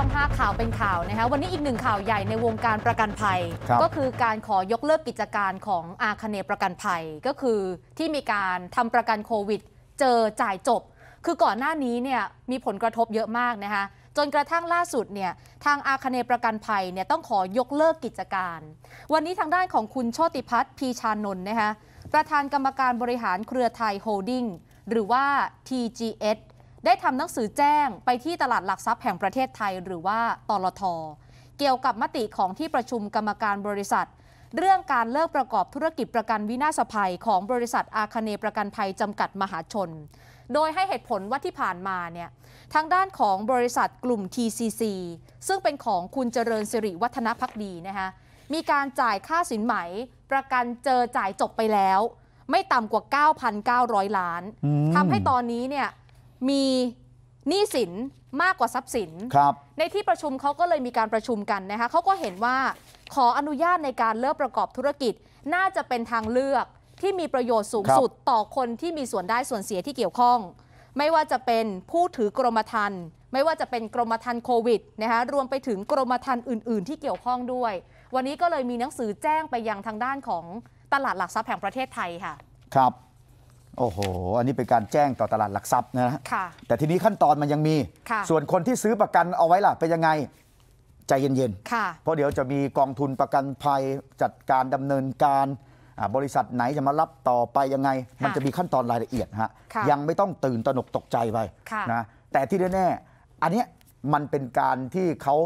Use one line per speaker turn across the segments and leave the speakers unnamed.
่อง5ข่าวเป็นข่าวนะคะวันนี้อีกหนึ่งข่าวใหญ่ในวงการประกันภัย ก็คือการขอยกเลิกกิจการของอาคเนประกันภัยก็คือที่มีการทำประกันโควิดเจอจ่ายจบ คือก่อนหน้านี้เนี่ยมีผลกระทบเยอะมากนะคะจนกระทั่งล่าสุดเนี่ยทางอาคเนประกันภัยเนี่ยต้องขอยกเลิกกิจการ วันนี้ทางด้านของคุณโชติพัฒน์พีชานนท์นะคะประธานกรรมการบริหารเครือไทยโฮลดิ้งหรือว่า TGS ได้ทำหนังสือแจ้งไปที่ตลาดหลักทรัพย์แห่งประเทศไทยหรือว่าตลทเกี่ยวกับมติของที่ประชุมกรรมการบริษัท เรื่องการเลิกประกอบธุรกิจประกันวินาศภัยของบริษัทอาคเนประกันภัยจำกัดมหาชน โดยให้เหตุผลว่าที่ผ่านมาเนี่ยทางด้านของบริษัทกลุ่ม TCC ซึ่งเป็นของคุณเจริญสิริวัฒนพักดีนะคะมีการจ่ายค่าสินไหมประกันเจอจ่ายจบไปแล้ว ไม่ต่ำกว่า 9,900 ล้านทำให้ตอนนี้เนี่ยมีหนี้สินมากกว่าทรัพย์สิน ครับ ในที่ประชุมเขาก็เลยมีการประชุมกันนะคะเขาก็เห็นว่าขออนุญาตในการเลิกประกอบธุรกิจน่าจะเป็นทางเลือกที่มีประโยชน์สูงสุดต่อคนที่มีส่วนได้ส่วนเสียที่เกี่ยวข้อง ไม่ว่าจะเป็นผู้ถือกรมธรรม์ไม่ว่าจะเป็นกรมธรรม์โควิดนะคะรวมไปถึงกรมธรรม์อื่น ๆ ที่เกี่ยวข้องด้วย วันนี้ก็เลยมีหนังสือแจ้งไปยังทางด้านของตลาดหลักทรัพย์แห่งประเทศไทยค่ะ
ครับโอ้โห อันนี้เป็นการแจ้งต่อตลาดหลักทรัพย์นะฮะแต่ทีนี้ขั้นตอนมันยังมี ส่วนคนที่ซื้อประกันเอาไว้ล่ะเป็นยังไงใจเย็นๆเพราะเดี๋ยวจะมีกองทุนประกันภัยจัดการดำเนินการ บริษัทไหนจะมารับต่อไปยังไง มันจะมีขั้นตอนรายละเอียดฮะยังไม่ต้องตื่นตระหนกตกใจไปนะแต่ที่แน่ๆอันนี้มันเป็นการที่เขา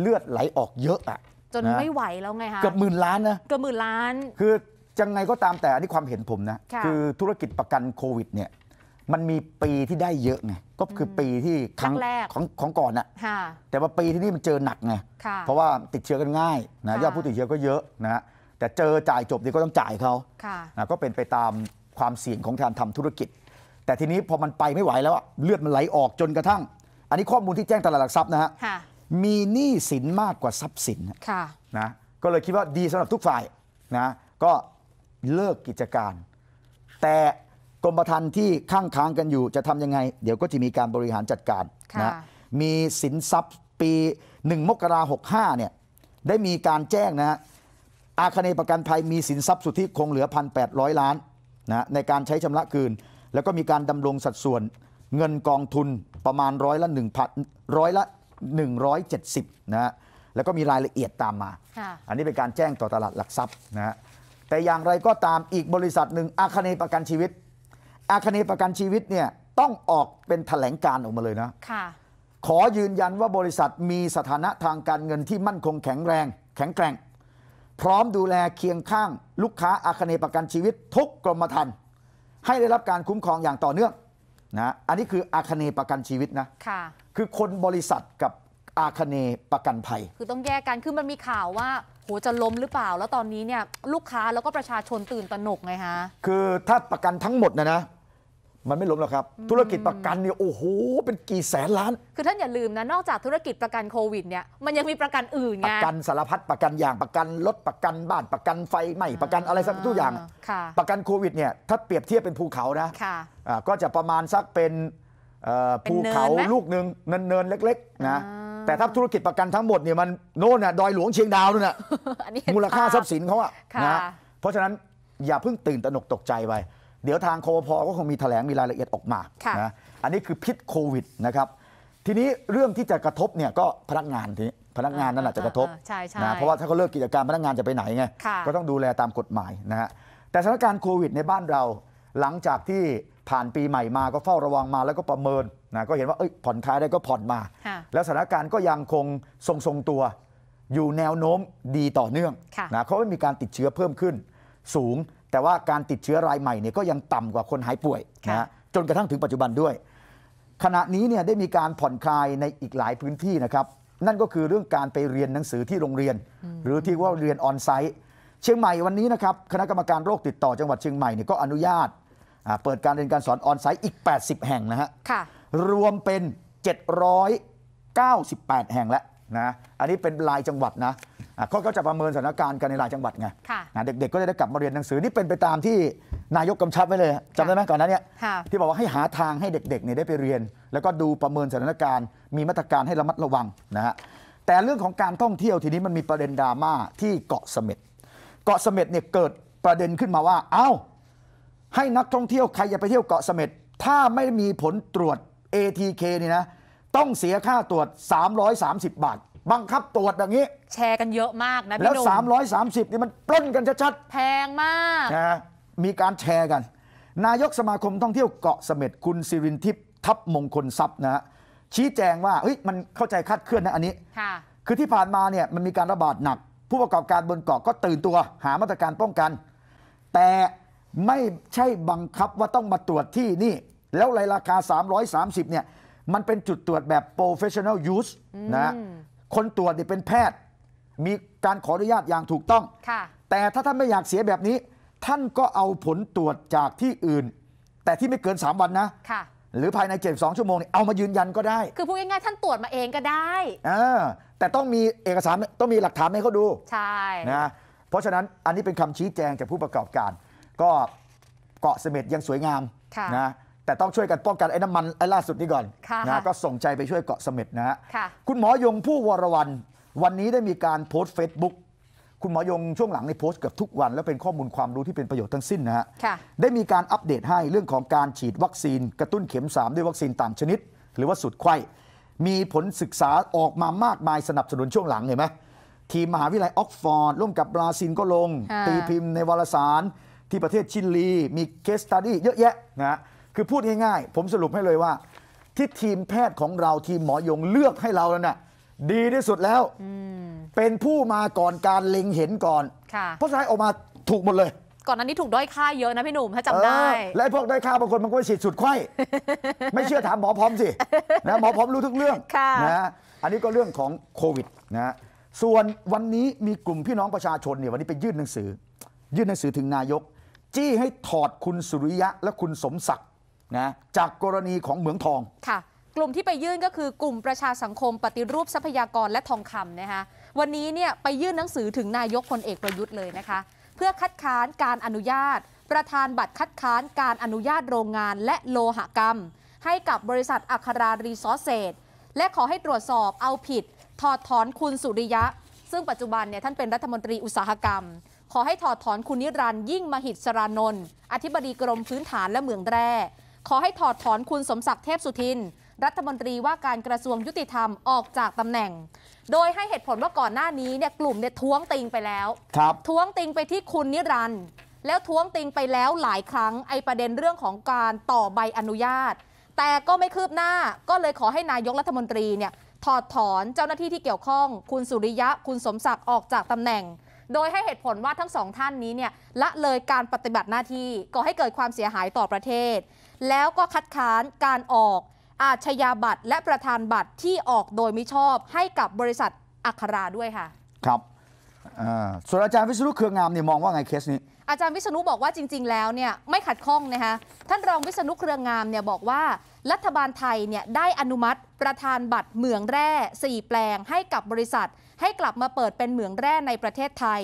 เลือดไหลออกเยอะอะจนไม่
ไหวแล้วไงฮะเกือบหมื่นล้านนะเกือบหมื่นล้าน
คือจังไงก็ตามแต่อันนี้ความเห็นผมนะคือธุรกิจประกันโควิดเนี่ยมันมีปีที่ได้เยอะไงก็คือปีที่ครั้งแรกของของก่อนน่ะะแต่ว่าปีที่นี่มันเจอหนักไงเพราะว่าติดเชื้อกันง่ายนะยอดผู้ติดเชื้อก็เยอะนะฮะแต่เจอจ่ายจบนี่ก็ต้องจ่ายเขาค่ะนะก็เป็นไปตามความเสี่ยงของการทำธุรกิจ แต่ทีนี้พอมันไปไม่ไหวแล้วเลือดมันไหลออกจนกระทั่ง อันนี้ข้อมูลที่แจ้งตลาดหลักทรัพย์นะฮะมีหนี้สินมากกว่าทรัพย์สินค่ะนะก็เลยคิดว่าดีสำหรับทุกฝ่ายนะก็เลิกกิจการ แต่กรมธรรม์ที่ข้างค้างกันอยู่จะทำยังไง เดี๋ยวก็จะมีการบริหารจัดการนะมีสินทรัพย์ปี 1 มกราหกห้าเนี่ยได้มีการแจ้งนะฮะอาคเนประกันภัยมีสินทรัพย์สุทธิคงเหลือ 1,800 ล้านนะในการใช้ชำระคืน แล้วก็มีการดำรงสัดส่วนเงินกองทุนประมาณร้อยละ1 0 0นร้อยละ 170นะฮะแล้วก็มีรายละเอียดตามมา อันนี้เป็นการแจ้งต่อตลาดหลักทรัพย์นะฮะแต่อย่างไรก็ตามอีกบริษัทหนึ่งอาคเนประกันชีวิต อาคเนประกันชีวิตเนี่ยต้องออกเป็นแถลงการออกมาเลยนะค่ะขอยืนยันว่าบริษัทมีสถานะทางการเงินที่มั่นคงแข็งแรง แข็งแกร่ง พร้อมดูแลเคียงข้างลูกค้าอาคเนประกันชีวิตทุกกรมธรรม์ให้ได้รับการคุ้มครองอย่างต่อเนื่องนะอันนี้คืออาคเนประกันชีวิตนะค่ะคือคนบริษัทกับอาคเนประกันภัย
คือต้องแยกกันคือมันมีข่าวว่าโหจะล้มหรือเปล่าแล้วตอนนี้เนี่ยลูกค้าแล้วก็ประชาชนตื่นตระหนกไงฮะ
คือถ้าประกันทั้งหมดนะนะมันไม่ล้มหรอกครับธุรกิจประกันเนี่ยโอ้โหเป็นกี่แสนล้าน
คือท่านอย่าลืมนะนอกจากธุรกิจประกันโควิดเนี่ยมันยังมีประกันอื่นไงประกัน
สารพัดประกันอย่างประกันรถประกันบ้านประกันไฟไหม้ประกันอะไรสักทุกอย่างประกันโควิดเนี่ยถ้าเปรียบเทียบเป็นภูเขานะก็จะประมาณสักเป็นภูเขาลูกหนึ่งเนินๆเล็ก ๆ นะแต่ถ้าธุรกิจประกันทั้งหมดเนี่ยมันโน่นน่ะดอยหลวงเชียงดาวนู่นน่ะมูลค่าทรัพย์สินเขาอะนะเพราะฉะนั้น อย่าเพิ่งตื่นตระหนกตกใจไป เดี๋ยวทางคอพก็คงมีแถลง มีรายละเอียดออกมานะอันนี้คือพิษโควิดนะครับ ทีนี้เรื่องที่จะกระทบเนี่ยก็พนักงานทีนี้พนักงานนั่นแหละจะกระทบใช่ในะเพราะว่าถ้าเขาเลิกกิจการพนักงานจะไปไหนไงก็ต้องดูแลตามกฎหมายนะฮะแต่สถานการณ์โควิด ในบ้านเราหลังจากที่ผ่านปีใหม่มาก็เฝ้าระวังมาแล้วก็ประเมินนะก็เห็นว่าผ่อนคลายได้ก็ผ่อนมา แล้วสถานการณ์ก็ยังคงทรงทรงตัว อยู่แนวโน้มดีต่อเนื่องนะเขาไม่มีการติดเชื้อเพิ่มขึ้นสูงแต่ว่าการติดเชื้อรายใหม่เนี่ยก็ยังต่ำกว่าคนหายป่วยนะจนกระทั่งถึงปัจจุบันด้วย ขณะนี้เนี่ยได้มีการผ่อนคลายในอีกหลายพื้นที่นะครับนั่นก็คือเรื่องการไปเรียนหนังสือที่โรงเรียน หรือที่ว่าเรียนออนไซต์เชียงใหม่วันนี้นะครับคณะกรรมการโรคติดต่อจังหวัดเชียงใหม่เนี่ยก็อนุญาตเปิดการเรียนการสอนออนไซต์อีก 80 แห่งนะฮะรวมเป็น 798 แห่งแล้วนะ อันนี้เป็นรายจังหวัดนะเขาก็จะประเมินสถานการณ์กันในรายจังหวัดไงเด็กๆ ก็จะได้กลับมาเรียนหนังสือนี่เป็นไปตามที่นายกกำชับไว้เลยจำได้ไหมก่อนนั้นเนี่ยที่บอกว่าให้หาทางให้เด็กๆเนี่ยได้ไปเรียน แล้วก็ดูประเมินสถานการณ์ มีมาตรการให้ระมัดระวังนะฮะ แต่เรื่องของการท่องเที่ยวทีนี้มันมีประเด็นดราม่าที่เกาะเสม็ดเกาะเสม็ดเนี่ยเกิดประเด็นขึ้นมาว่าเอ้าให้นักท่องเที่ยวใครจะไปเที่ยวเกาะเสม็ดถ้าไม่มีผลตรวจ ATK นี่นะ ต้องเสียค่าตรวจ 330 บาท บังคับตรวจแบบนี้
แชร์กันเยอะมากนะพี่แล้ว
ม330นี่มันปล้นกันชัด
แพงมาก
นะมีการแชร์กัน นายกสมาคมท่องเที่ยวเกาะเสม็ดคุณสิรินทิพย์ทับมงคลทรัพย์นะฮะชี้แจงว่าเฮ้ยมันเข้าใจคลาดเคลื่อนนะอันนี้ค่ะคือที่ผ่านมาเนี่ยมันมีการระบาดหนักผู้ประกอบการบนเกาะก็ตื่นตัวหามาตรการป้องกัน แต่ไม่ใช่บังคับว่าต้องมาตรวจที่นี่ แล้วรายราคา 330เนี่ยมันเป็นจุดตรวจแบบ professional use นะคนตรวจเนี่ยเป็นแพทย์ มีการขออนุญาตอย่างถูกต้อง แต่ถ้าท่านไม่อยากเสียแบบนี้ ท่านก็เอาผลตรวจจากที่อื่น แต่ที่ไม่เกิน 3 วันนะหรือภายใน 72 ชั่วโมงเอามายืนยันก็ได้
คือพูดง่ายๆท่านตรวจมาเองก็ได้
แต่ต้องมีเอกสารต้องมีหลักฐานให้เขาดู
ใช่นะ
เพราะฉะนั้นอันนี้เป็นคำชี้แจงจากผู้ประกอบการก็เกาะเสม็ดยังสวยงามนะ แต่ต้องช่วยกัน ป้องกันไอ้น้ำมัน ไอ้ล่าสุดนี้ก่อนนะ ก็ส่งใจไปช่วยเกาะเสม็ดนะฮะ คุณหมอยงผู้วรวัน วันนี้ได้มีการโพสต์เฟซบุ๊กคุณหมอยงช่วงหลังในโพสต์เกือบทุกวัน และเป็นข้อมูลความรู้ที่เป็นประโยชน์ทั้งสิ้นนะฮะ ได้มีการอัปเดตให้เรื่องของการฉีดวัคซีน กระตุ้นเข็ม 3 ด้วยวัคซีนต่างชนิด หรือว่าสุดไข้ มีผลศึกษาออกมามากมายสนับสนุนช่วงหลังเห็นไหมทีมมหาวิทยาลัยออกฟอร์ดร่วมกับบราซิลก็ลง ตีพิมพ์ในวารสารที่ประเทศชิลีมีเคสตัดี้เยอะแยะนะคือพูดง่ายๆ ผมสรุปให้เลยว่า ที่ทีมแพทย์ของเราทีมหมอยงเลือกให้เราแล้วนะ่ะดีที่สุดแล้วเป็นผู้มาก่อนการเล็งเห็นก่อนเพราะใช้ออกมาถูกหมดเลย
ก่อนนั้นนี่ถูกด้อยค่าเยอะนะพี่หนุ่มถ้าจำได้ แล
ะพวกด้อยค่าบางคนมันก็ฉีดสุดไข้ไม่เชื่อถามหมอพร้อมสินะหมอพร้อมรู้ทุกเรื่องนะอันนี้ก็เรื่องของโควิดนะส่วนวันนี้มีกลุ่มพี่น้องประชาชนเนี่ยวันนี้ไปยื่นหนังสือ ยื่นหนังสือถึงนายกจี้ให้ถอดคุณสุริยะและคุณสมศักดิ์นะ จากกรณีของเหมืองทอง
ค่ะ กลุ่มที่ไปยื่นก็คือกลุ่มประชาสังคมปฏิรูปทรัพยากรและทองคำนะคะ วันนี้เนี่ยไปยื่นหนังสือถึงนายกพลเอกประยุทธ์เลยนะคะ เพื่อคัดค้านการอนุญาต ประธานบัตรคัดค้านการอนุญาตโรงงาน และโลหกรรม ให้กับบริษัทอัครารีซอสเซตและขอให้ตรวจสอบเอาผิด ถอดถอนคุณสุริยะ ซึ่งปัจจุบันเนี่ยท่านเป็นรัฐมนตรีอุตสาหกรรมขอให้ถอดถอนคุณนิรันยิ่งมหิตสรานนท์อธิบดีกรมพื้นฐานและเมืองแร่ขอให้ถอดถอนคุณสมศักดิ์เทพสุทิน รัฐมนตรีว่าการกระทรวงยุติธรรมออกจากตำแหน่ง โดยให้เหตุผลว่าก่อนหน้านี้เนี่ยกลุ่มเนี่ยท้วงติงไปแล้วครับท้วงติงไปที่คุณนิรันแล้วท้วงติงไปแล้วหลายครั้งไอประเด็นเรื่องของการต่อใบอนุญาต แต่ก็ไม่คืบหน้าก็เลยขอให้นายกรัฐมนตรีเนี่ยถอดถอนเจ้าหน้าที่ที่เกี่ยวข้อง คุณสุริยะ คุณสมศักดิ์ออกจากตำแหน่งโดยให้เหตุผลว่าทั้งสองท่านนี้เนี่ยละเลยการปฏิบัติหน้าที่ก่อให้เกิดความเสียหายต่อประเทศ แล้วก็คัดค้านการออกอาชญาบัตร และประธานบัตรที่ออกโดยมิชอบให้กับบริษัทอัคราด้วยค่ะ
ครับส่วนอาจารย์วิศนุเครืองามเนี่ยมองว่าไงเคสนี้
อาจารย์วิศนุบอกว่าจริงๆ แล้วเนี่ยไม่ขัดข้องนะคะท่านรองวิศนุเครืองามเนี่ยบอกว่า รัฐบาลไทยเนี่ยได้อนุมัติประธานบัตรเหมืองแร่4แปลงให้กับบริษัทให้กลับมาเปิดเป็นเหมืองแร่ในประเทศไทย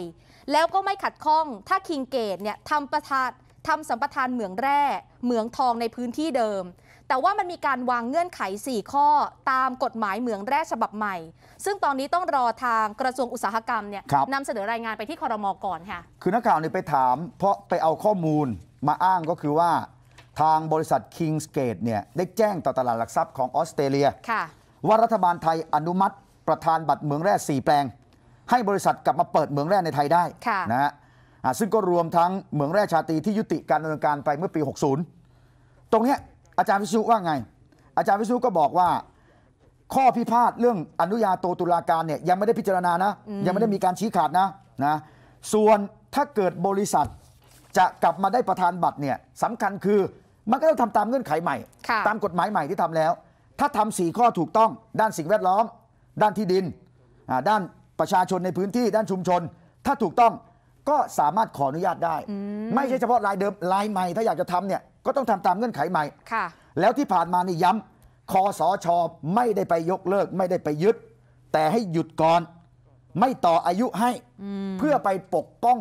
แล้วก็ไม่ขัดข้องถ้าคิงเกตเนี่ยทำประทานทำสัมปทานเหมืองแร่ เหมืองทองในพื้นที่เดิม แต่ว่ามันมีการวางเงื่อนไข 4 ข้อตามกฎหมายเหมืองแร่ฉบับใหม่ ซึ่งตอนนี้ต้องรอทางกระทรวงอุตสาหกรรมเนี่ยนำเสนอรายงานไปที่คอรมอก่อนค่ะ
คือนักข่าวเนี่ยไปถาม เพราะไปเอาข้อมูลมาอ้างก็คือว่า ทางบริษัท Kings Gate เนี่ยได้แจ้งต่อตลาดหลักทรัพย์ของออสเตรเลียว่ารัฐบาลไทยอนุมัติประธานบัตรเมืองแร่4แปลง ให้บริษัทกลับมาเปิดเหมืองแร่ในไทยได้นะฮะซึ่งก็รวมทั้งเหมืองแร่ชาตีที่ยุติการดำเนินการไปเมื่อปี 60 ตรงนี้อาจารย์วิสุว่าไง อาจารย์วิสุก็บอกว่าข้อพิพาทเรื่องอนุญาโตตุลาการเนี่ยยังไม่ได้พิจารณานะ ยังไม่ได้มีการชี้ขาดนะนะ ส่วนถ้าเกิดบริษัทจะกลับมาได้ประธานบัตรเนี่ยสำคัญคือ มันก็ต้องทำตามเงื่อนไขใหม่ ตามกฎหมายใหม่ที่ทำแล้ว ถ้าทำสีข้อถูกต้องด้านสิ่งแวดล้อมด้านที่ดินด้านประชาชนในพื้นที่ด้านชุมชน ถ้าถูกต้องก็สามารถขออนุญาตได้ ไม่ใช่เฉพาะรายเดิมรายใหม่ถ้าอยากจะทำเนี่ยก็ต้องทำตามเงื่อนไขใหม่แล้วที่ผ่านมานี่ย้ำคอสอชอไม่ได้ไปยกเลิก ไม่ได้ไปยึด แต่ให้หยุดก่อนไม่ต่ออายุให้เพื่อไปปกป้อง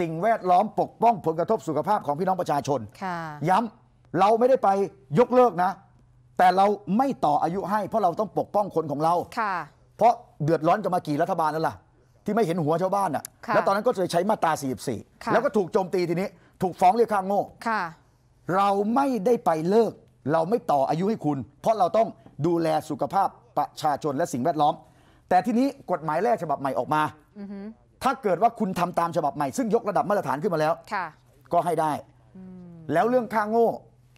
สิ่งแวดล้อม ปกป้องผลกระทบสุขภาพของพี่น้องประชาชนย้ำเราไม่ได้ไปยกเลิกนะแต่เราไม่ต่ออายุให้เพราะเราต้องปกป้องคนของเราเพราะเดือดร้อนกันมากี่รัฐบาลแล้วล่ะ ที่ไม่เห็นหัวชาวบ้านอ่ะ แล้วตอนนั้นก็เลยใช้มาตรา44 แล้วก็ถูกโจมตีทีนี้ ถูกฟ้องเรียกค่างโง่เราไม่ได้ไปเลิก เราไม่ต่ออายุให้คุณ เพราะเราต้องดูแลสุขภาพประชาชนและสิ่งแวดล้อม แต่ทีนี้กฎหมายแรกฉบับใหม่ออกมาถ้าเกิดว่าคุณทำตามฉบับใหม่ซึ่งยกระดับมาตรฐานขึ้นมาแล้วก็ให้ได้ แล้วเรื่องค่างโง่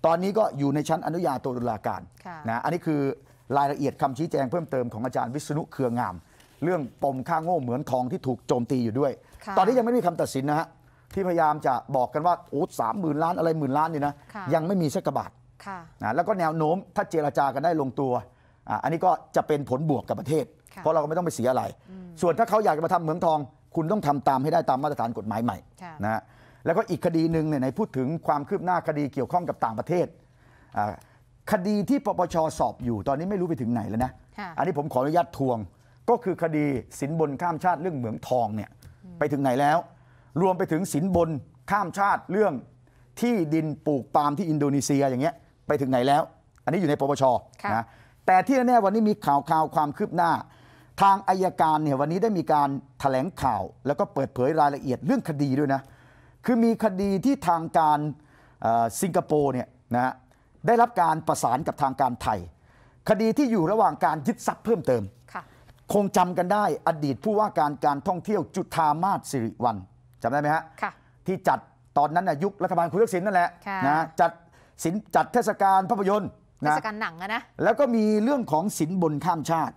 ตอนนี้ก็อยู่ในชั้นอนุญาโตตุลาการนะ อันนี้คือรายละเอียด คำชี้แจงเพิ่มเติมของอาจารย์วิษณุเครืองาม เรื่องปมข้างโง่เหมือนทองที่ถูกโจมตีอยู่ด้วย ตอนนี้ยังไม่มีคำตัดสินนะฮะ ที่พยายามจะบอกกันว่าโอ้สามหมื่นล้านอะไรหมื่นล้านนี่นะ ยังไม่มีสักกบาทนะแล้วก็แนวโน้มถ้าเจราจากันได้ลงตัวอันนี้ก็จะเป็นผลบวกกับประเทศ เพราะเราก็ไม่ต้องไปเสียอะไร ส่วนถ้าเขาอยากจะมาทำเหมืองทองคุณต้องทำตามให้ได้ตามมาตรฐานกฎหมายใหม่นะแล้วก็อีกคดีหนึ่งเนี่ยในพูดถึงความคืบหน้าคดีเกี่ยวข้องกับต่างประเทศคดีที่ปปชสอบอยู่ ตอนนี้ไม่รู้ไปถึงไหนแล้วนะอันนี้ผมขออนุญาตทวงก็คือคดีสินบนข้ามชาติเรื่องเหมืองทองเนี่ยไปถึงไหนแล้ว รวมไปถึงสินบนข้ามชาติเรื่องที่ดินปลูกปาล์มที่อินโดนีเซียอย่างเงี้ยไปถึงไหนแล้ว อันนี้อยู่ในปปชนะแต่ที่แน่วันนี้มีข่าวข่าวความคืบหน้า ทางอายการเนี่ยวันนี้ได้มีการถแถลงข่าวแล้วก็เปิดเผยรายละเอียดเรื่องคดีด้วยนะคือมีคดีที่ทางการสิงคโปร์เนี่ยนะฮะได้รับการประสานกับทางการไทย คดีที่อยู่ระหว่างการยึดทรัพย์เพิ่มเติมคงจำกันได้อดีตผู้ว่าการการท่องเที่ยวจุธามาศสิริวันจำได้ไหมฮะที่จัดตอนนั้นยุครัฐบาลคุณทักษิณนั่นแหละนะจัดสินจัดเทศกาลภาพยนตร์เทศกาลหนังนะแล้วก็มีเรื่องของสินบนข้ามชาติ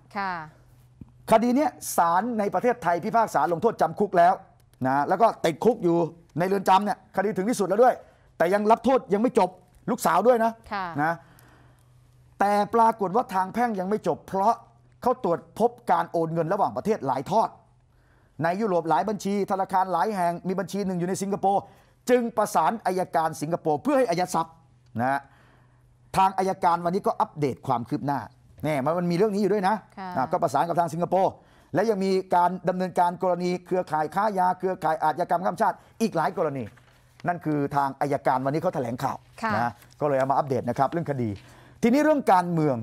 คดีนี้ศาลในประเทศไทยพิพากษาลงโทษจำคุกแล้วนะแล้วก็ติดคุกอยู่ในเรือนจำเนี่ยคดีถึงที่สุดแล้วด้วย แต่ยังรับโทษยังไม่จบลูกสาวด้วยนะนะแต่ปรากฏว่าทางแพ่งยังไม่จบเพราะเขาตรวจพบการโอนเงินระหว่างประเทศหลายทอด ในยุโรปหลายบัญชีธนาคารหลายแห่ง มีบัญชีหนึ่งอยู่ในสิงคโปร์จึงประสานอายการสิงคโปร์เพื่อให้อายัดทรัพย์นะทางอายการวันนี้ก็อัปเดตความคืบหน้าเนี่ยมันมีเรื่องนี้อยู่ด้วยนะะก็ประสานกับทางสิงคโปร์และยังมีการดำเนินการกรณีเครือข่ายค้ายาเครือข่ายอาชญากรรมข้ามชาติอีกหลายกรณี นั่นคือทางอายการ วันนี้เขาแถลงข่าวะนะก็เลยเอามาอัปเดตนะครับ เรื่องคดี ทีนี้เรื่องการเมือง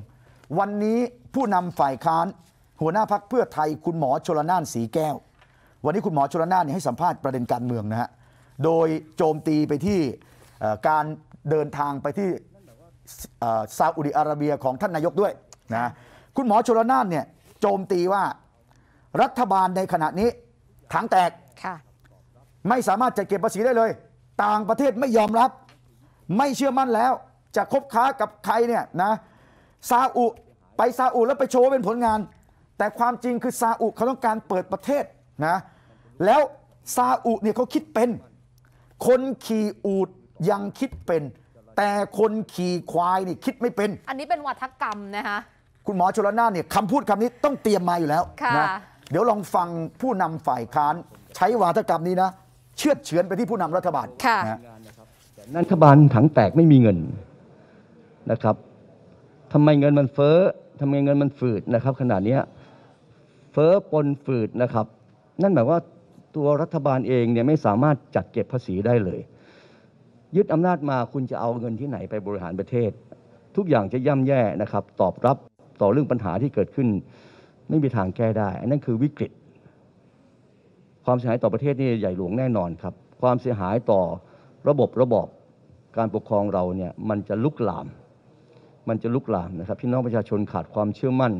วันนี้ผู้นำฝ่ายค้านหัวหน้าพักเพื่อไทยคุณหมอชลน่านสีแก้ว วันนี้คุณหมอชลน่านเนี่ยให้สัมภาษณ์ประเด็นการเมืองนะฮะโดยโจมตีไปที่การเดินทางไปที่ซาอุดิอาระเบียของท่านนายกด้วยนะคุณหมอชลนานเนี่ยโจมตีว่ารัฐบาลในขณะนี้ถังแตกไม่สามารถจัดเก็บภาษีได้เลย ต่างประเทศไม่ยอมรับ ไม่เชื่อมั่นแล้ว จะคบค้ากับใครเนี่ยนะซาอุ ไปซาอุแล้วไปโชว์เป็นผลงาน แต่ความจริงคือซาอุเขาต้องการเปิดประเทศนะ แล้วซาอุ เนี่ยเขาคิดเป็นคนขี่อูดยังคิดเป็น แต่คนขี่ควายนี่คิดไม่เป็น
อันนี้เป็นวัฒกรรม นะคะ
คุณหมอชลน่าเนี่ยคำพูดคำนี้ต้องเตรียมมาอยู่แล้วนะเดี๋ยวลองฟังผู้นำฝ่ายค้าน ใช้วาทกรรมนี้นะเชื่อเฉือนไปที่ผู้นำรัฐบาลนะ
รัฐบาลถังแตกไม่มีเงินนะครับ ทำไมเงินมันเฟ้อทำไมเงินมันฝืดนะครับ ขนาดนี้เฟ้อปนฝืดนะครับ นั่นหมายว่าตัวรัฐบาลเองเนี่ยไม่สามารถจัดเก็บภาษีได้เลย ยึดอำนาจมาคุณจะเอาเงินที่ไหนไปบริหารประเทศ ทุกอย่างจะย่ำแย่นะครับ ตอบรับต่อเรื่องปัญหาที่เกิดขึ้นไม่มีทางแก้ได้ อันนั้นคือวิกฤต ความเสียหายต่อประเทศนี่ใหญ่หลวงแน่นอนครับ ความเสียหายต่อระบบระบอบการปกครองเราเนี่ยมันจะลุกลาม มันจะลุกลามนะครับ พี่น้องประชาชนขาดความเชื่อมั่น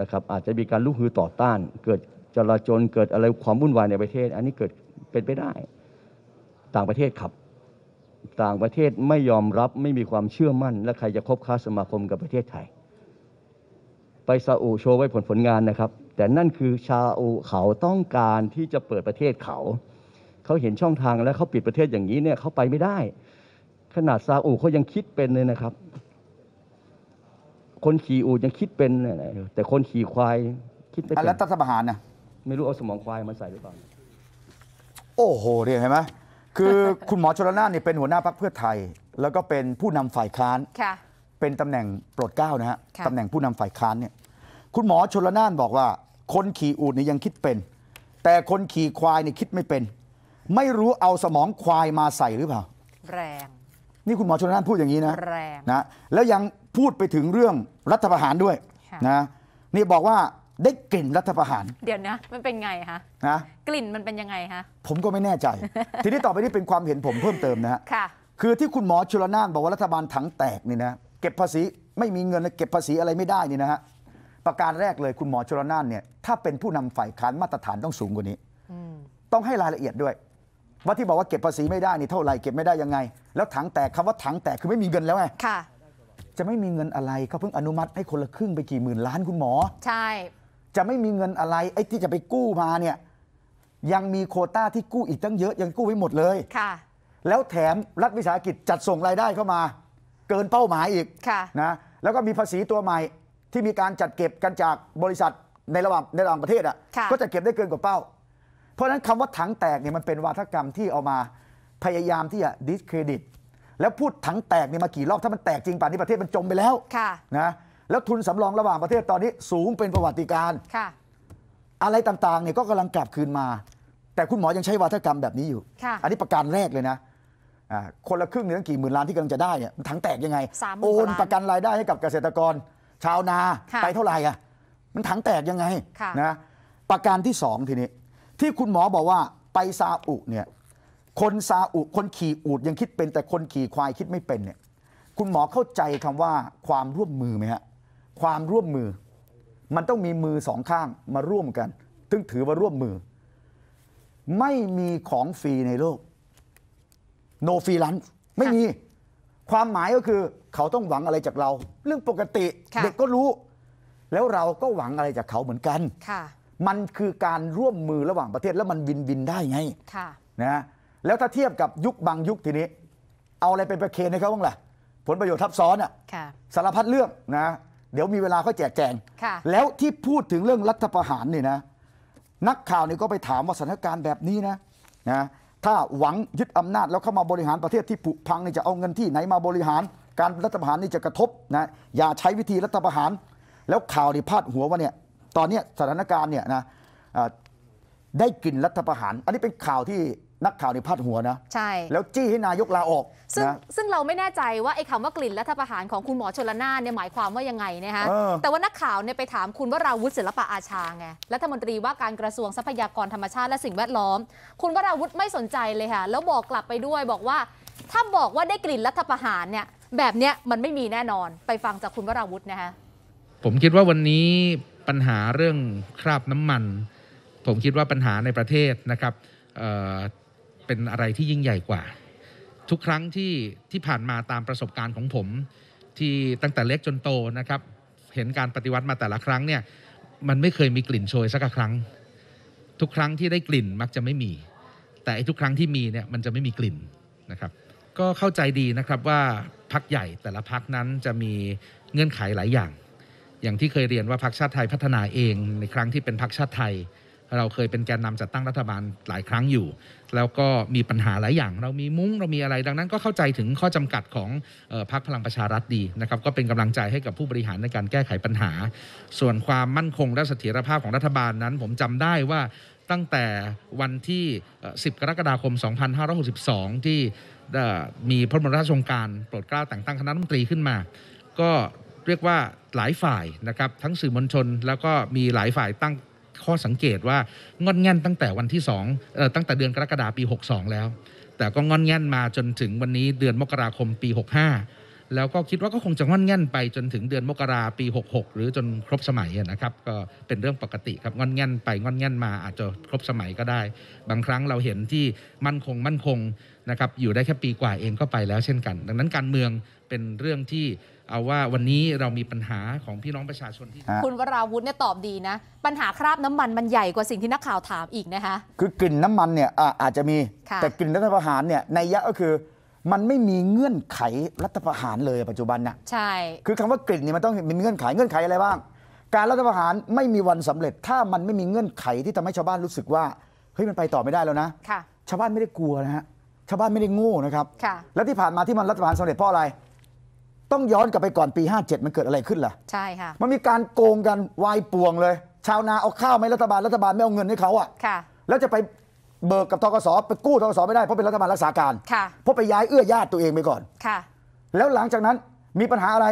นะครับ อาจจะมีการลุกฮือต่อต้าน เกิดจลาจล เกิดอะไรความวุ่นวายในประเทศ อันนี้เกิดเป็นไปได้ ต่างประเทศครับ ต่างประเทศไม่ยอมรับ ไม่มีความเชื่อมั่น และใครจะคบค้าสมาคมกับประเทศไทยไปซาอุโชว์ไว้ผลผลงานนะครับ แต่นั่นคือชาอุเขาต้องการที่จะเปิดประเทศเขา เขาเห็นช่องทางแล้วเขาปิดประเทศอย่างนี้เนี่ยเขาไปไม่ได้ ขนาดซาอุเขายังคิดเป็นเลยนะครับ คนขี่อูยังคิดเป็น แต่คนขี่ควายคิดไม่เป็นแล้วรัฐสรหารนะไม่รู้เอาสมองควายมาใส่หรือเปล่า
โอ้โหเรี่ยเห็นไหมคือคุณหมอชลนาเนี่ยเป็นหัวหน้าพรรคเพื่อไทย แล้วก็เป็นผู้นำฝ่ายค้านค่ะเป็นตำแหน่งโปรดเกล้านะฮะตำแหน่งผู้นำฝ่ายค้านเนี่ย คุณหมอชนละนานบอกว่า คนขี่อูดเนี่ยยังคิดเป็น แต่คนขี่ควายเนี่ยคิดไม่เป็น ไม่รู้เอาสมองควายมาใส่หรือเปล่า แรง นี่คุณหมอชนละนานพูดอย่างนี้นะแรงนะ แล้วยังพูดไปถึงเรื่องรัฐประหารด้วยนะนี่บอกว่าได้กลิ่นรัฐประหาร
เดี๋ยวนะ มันเป็นไงคะนะกลิ่นมันเป็นยังไงคะ
ผมก็ไม่แน่ใจ ทีนี้ต่อไปนี้เป็นความเห็นผมเพิ่มเติมนะฮะค่ะคือที่คุณหมอชลนานบอกว่ารัฐบาลถังแตกนี่นะเก็บภาษีไม่มีเงินเก็บภาษีอะไรไม่ได้นี่นะฮะประการแรกเลยคุณหมอชลนานเนี่ยถ้าเป็นผู้นำฝ่ายค้านมาตรฐานต้องสูงกว่านี้ต้องให้รายละเอียดด้วย ว่าที่บอกว่าเก็บภาษีไม่ได้นี่เท่าไหร่เก็บไม่ได้ยังไง แล้วถังแตกคำว่าถังแตกคือไม่มีเงินแล้วไงจะไม่มีเงินอะไรเขาเพิ่งอนุมัติให้คนละครึ่งไปกี่หมื่นล้านคุณหมอใช่ จะไม่มีเงินอะไรไอ้ที่จะไปกู้มาเนี่ยยังมีโคต้าที่กู้อีกตั้งเยอะยังกู้ไว้หมดเลยค่ะ แล้วแถมรัฐวิสาหกิจจัดส่งรายได้เข้ามาเกินเป้าหมายอีกนะแล้วก็มีภาษีตัวใหม่ที่มีการจัดเก็บกันจากบริษัทในระหว่างในระหว่างประเทศอ่ะก็จะเก็บได้เกินกว่าเป้า เพราะฉะนั้นคำว่าถังแตกเนี่ยมันเป็นวาทกรรมที่เอามาพยายามที่จะดิสเครดิตแล้วพูดถังแตกเนี่ยมากี่รอบถ้ามันแตกจริงป่านนี้ประเทศมันจมไปแล้วนะแล้วทุนสำรองระหว่างประเทศตอนนี้สูงเป็นประวัติการ อะไรต่างๆเนี่ยก็กำลังกลับคืนมา แต่คุณหมอยังใช้วาทกรรมแบบนี้อยู่อันนี้ประการแรกเลยนะคนละครึ่งเนี่ยตั้งกี่หมื่นล้านที่กำลังจะได้เนี่ยมันถังแตกยังไงโอนประกันรายได้ให้กับเกษตรกร ชาวนาไปเท่าไหร่อ่ะมันถังแตกยังไงนะประการที่สองทีนี้ ที่คุณหมอบอกว่าไปซาอุเนี่ยคนซาอุคนขี่อูดยังคิดเป็นแต่คนขี่ควายคิดไม่เป็นเนี่ยคุณหมอเข้าใจคำว่าความร่วมมือไหมฮะความร่วมมือ มันต้องมีมือสองข้างมาร่วมกันถึงถือว่าร่วมมือ ไม่มีของฟรีในโลกโนฟีลันไม่มี ความหมายก็คือเขาต้องหวังอะไรจากเราเรื่องปกติเด็กก็รู้ แล้วเราก็หวังอะไรจากเขาเหมือนกัน มันคือการร่วมมือระหว่างประเทศแล้วมันวินวินได้ไงนะแล้วถ้าเทียบกับยุคบางยุคทีนี้ เอาอะไรเป็นประเคนให้เขาบ้างล่ะ ผลประโยชน์ทับซ้อนอ่ะสารพัดเรื่องนะ เดี๋ยวมีเวลาค่อยแจกแจงแล้วที่พูดถึงเรื่องรัฐประหารนี่นะ นักข่าวนี่ก็ไปถามว่าสถานการณ์แบบนี้นะนะถ้าหวังยึดอำนาจแล้วเข้ามาบริหารประเทศที่ผุพังนี่จะเอาเงินที่ไหนมาบริหาร การรัฐประหารนี่จะกระทบนะ อย่าใช้วิธีรัฐประหาร แล้วข่าวที่พาดหัวว่าเนี่ยตอนนี้สถานการณ์เนี่ยนะได้กลิ่นรัฐประหาร อันนี้เป็นข่าวที่นักข่าวในพาดหัวนะ ใช่ แล้วจี้ให้นายกลาออก ซึ่งนะ
ซึ่งเราไม่แน่ใจว่า ไอ้คำว่ากลิ่นรัฐประหารของคุณหมอชนละนาเนี่ยหมายความว่ายังไงนะคะแต่ว่านักข่าวเนี่ยไปถามคุณวราวุฒิศิลปะอาชาไงรัฐมนตรีว่าการกระทรวงทรัพยากรธรรมชาติและสิ่งแวดล้อม คุณวราวุฒิไม่สนใจเลยค่ะ แล้วบอกกลับไปด้วยบอกว่าถ้าบอกว่าได้กลิ่นรัฐประหารเนี่ยแบบเนี้ยมันไม่มีแน่นอน ไปฟังจากคุณวราวุฒินะคะ
ผมคิดว่าวันนี้ปัญหาเรื่องคราบน้ำมัน ผมคิดว่าปัญหาในประเทศนะครับเป็นอะไรที่ยิ่งใหญ่กว่า ทุกครั้งที่ที่ผ่านมาตามประสบการณ์ของผม ที่ตั้งแต่เล็กจนโตนะครับเห็นการปฏิวัติมาแต่ละครั้งเนี่ยมันไม่เคยมีกลิ่นโชย สักครั้ง ทุกครั้งที่ได้กลิ่นมักจะไม่มี แต่ทุกครั้งที่มีเนี่ยมันจะไม่มีกลิ่นนะครับก็เข้าใจดีนะครับว่าพักใหญ่แต่ละพักนั้นจะมีเงื่อนไขหลายอย่าง อย่างที่เคยเรียนว่าพักชาติไทยพัฒนาเอง ในครั้งที่เป็นพักชาติไทยเราเคยเป็นแกนนำจัดตั้งรัฐบาลหลายครั้งอยู่ แล้วก็มีปัญหาหลายอย่าง เรามีมุ้ง เรามีอะไรดังนั้นก็เข้าใจถึงข้อจำกัดของพรรคพลังประชารัฐดีนะครับ ก็เป็นกำลังใจให้กับผู้บริหารในการแก้ไขปัญหา ส่วนความมั่นคงและเสถียรภาพของรัฐบาลนั้น ผมจำได้ว่าตั้งแต่วันที่ 10 กรกฎาคม 2562 ที่มีพระบรมราชโองการโปรดเกล้าแต่งตั้งคณะรัฐมนตรีขึ้นมา ก็เรียกว่าหลายฝ่ายนะครับ ทั้งสื่อมวลชน แล้วก็มีหลายฝ่ายตั้งข้อสังเกตว่างอนแง่นตั้งแต่วันที่2เอ่อตั้งแต่เดือนกรกฎาปี 62 แล้ว แต่ก็งอนแง่นมาจนถึงวันนี้เดือนมกราคมปี 65 แล้วก็คิดว่าก็คงจะงอนแง่นไปจนถึงเดือนมกราปี 66 หรือจนครบสมัยนะครับก็เป็นเรื่องปกติครับงอนแง่นไปงอนแง่นมา อาจจะครบสมัยก็ได้ บางครั้งเราเห็นที่มั่นคงมั่นคงนะครับอยู่ได้แค่ปีกว่าเองก็ไปแล้ว เช่นกัน ดังนั้นการเมืองเป็นเรื่องที่เอาว่าวันนี้เรามีปัญหาของพี่น้องประชาชนที่คุณ
วราวุฒิเนี่ยตอบดีนะปัญหาคราบน้ำมันมันใหญ่กว่าสิ่งที่นักข่าวถามอีกนะคะ
คือกลิ่นน้ำมันเนี่ยอาจจะมีแต่กลิ่นรัฐประหารเนี่ยในยะก็คือมันไม่มีเงื่อนไขรัฐประหารเลยปัจจุบันน่ะใช่ คือคำว่ากลิ่นเนี่ยมันต้องมีเงื่อนไขเงื่อนไขอะไรบ้างการรัฐประหารไม่มีวันสำเร็จ ถ้ามันไม่มีเงื่อนไขที่ทำให้ชาวบ้านรู้สึกว่าเฮ้ยมันไปต่อไม่ได้แล้วนะค่ะชาวบ้านไม่ได้กลัวนะฮะชาวบ้านไม่ได้โง่นะครับค่ะและที่ผ่านมาที่มันรัฐประหารสำเร็จเพราะอะไรต้องย้อนกลับไปก่อนปี 57มันเกิดอะไรขึ้นล่ะใช่ค่ะมันมีการโกงกันวายป่วงเลย ชาวนาเอาข้าวไม่รัฐบาลรัฐบาลไม่เอาเงินให้เขาอ่ะค่ะแล้วจะไปเบิกกับทกศไปกู้ทกศไม่ได้ เพราะเป็นรัฐบาลรักษาการค่ะเพราะไปย้ายเอื้อญาติตัวเองไปก่อนค่ะ แล้วหลังจากนั้นมีปัญหาอะไร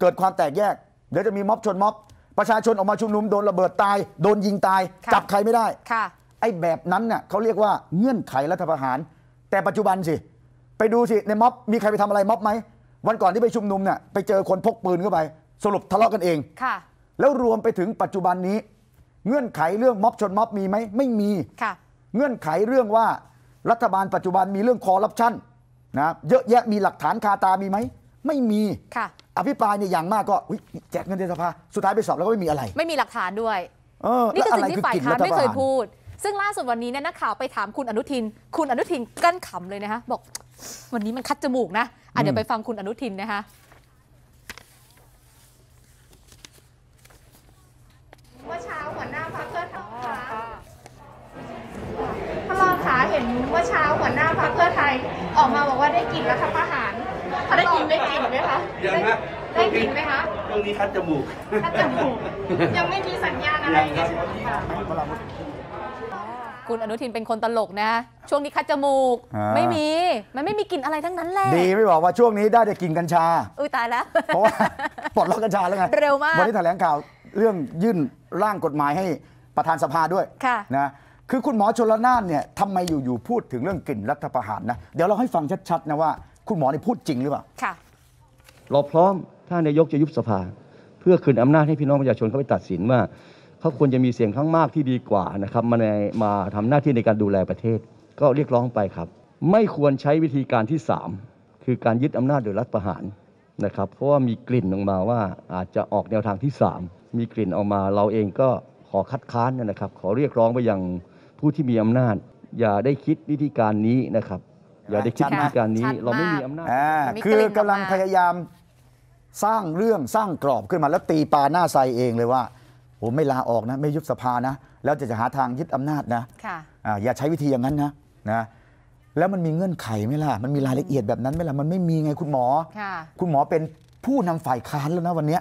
เกิดความแตกแยก เดี๋ยวจะมีม็อบชนม็อบประชาชนออกมาชุมนุมโดนระเบิดตายโดนยิงตายจับใครไม่ได้ค่ะไอ้แบบนั้นเน่ยเขาเรียกว่าเงื่อนไขรัฐประหาร แต่ปัจจุบันสิ ไปดูสิในม็อบมีใครไปทำอะไรม็อบไหมวันก่อนที่ไปชุมนุมเนี่ยไปเจอคนพกปืนเข้าไปสรุปทะเลาะกันเอง ค่ะ แล้วรวมไปถึงปัจจุบันนี้ เงื่อนไขเรื่องม็อบชนม็อบมีไหมไม่มี ค่ะ เงื่อนไขเรื่องว่ารัฐบาลปัจจุบันมีเรื่องคอร์รัปชันนะเยอะแยะมีหลักฐานคาตามีไหมไม่มี ค่ะ อภิปรายเนี่ยอย่างมากก็แจกเงินในสภาสุดท้ายไปสอบแล้วก็ไม่มีอะไร
ไม่มีหลักฐานด้วย
ออนี่คือสิ่งที่ฝ่ายค้านไม่เคยพู
ด ซึ่งล่าสุดวันนี้เนี่ยนักข่าวไปถามคุณอนุทิน คุณอนุทินกั้นขำเลยนะฮะบอกวันนี้มันคัดจมูกนะ อ่ะเดี๋ยวไปฟังคุณอนุทินนะคะเมื่อเช้าหัวหน้าพักเพื่อไทยท่านรองขาเห็นเมื่อเช้าหัวหน้าพักเพื่อไทยออกมาบอกว่าได้กลิ่นรัฐประหารเขา้รินได้กลิ่นไหมคะ
ยังได้กลิ่นไหมคะ ตรงนี้คัดจมูก คัดจมูก ยังไม่มี
สัญญาณอะไรใช่ไหมคะคุณอนุทินเป็นคนตลกนะช่วงนี้คัดจมูกไม่มีมันไม่มีกลิ่นอะไรทั้งนั้นแหละดี
ไม่บอกว่าช่วงนี้ได้แต่กินกัญชา
อุ้ย ตายแล้ว เพราะว่า
ปลดล็อกกัญชาแล้วไง เร็วมาก วันนี้แถลงข่าว เรื่องยื่นร่างกฎหมายให้ประธานสภาด้วยค่ะนะคือคุณหมอชนละนานเนี่ยทำไมอยู่ๆพูดถึงเรื่องกลิ่นรัฐประหารนะเดี๋ยวเราให้ฟังชัดๆนะว่า คุณหมอนพูดจริงหรือเปล่า
ค่ะ
เราพร้อมถ้านายกจะยุบสภา เพื่อคืนอำนาจให้พี่น้องประชาชนเขาไปตัดสินว่าเขาควรจะมีเสียงข้างมากที่ดีกว่านะครับมาในมาทำหน้าที่ในการดูแลประเทศก็เรียกร้องไปครับ ไม่ควรใช้วิธีการที่ 3 คือการยึดอำนาจโดยรัฐประหารนะครับเพราะว่ามีกลิ่นออกมาว่าอาจจะออกแนวทางที่ 3 มีกลิ่นออกมาเราเองก็ขอคัดค้านนะครับ ขอเรียกร้องไปยังผู้ที่มีอำนาจ อย่าได้คิดวิธีการนี้นะครับ อย่าได้คิดวิธีการนี้เราไม่มีอำนาจคือกำล
ังพยายามสร้างเรื่องสร้างกรอบขึ้นมาแล้วตีปาหน้าใสเองเลยว่าโอ้ไม่ลาออกนะไม่ยุบสภานะ แล้วจะจะหาทางยึดอำนาจนะค่ะอย่าใช้วิธีอย่างนั้นนะนะแล้วมันมีเงื่อนไขไหมล่ะมันมีรายละเอียดแบบนั้นไหมล่ะมันไม่มีไงคุณหมอคุณหมอเป็นผู้นำฝ่ายค้านแล้วนะวันนี้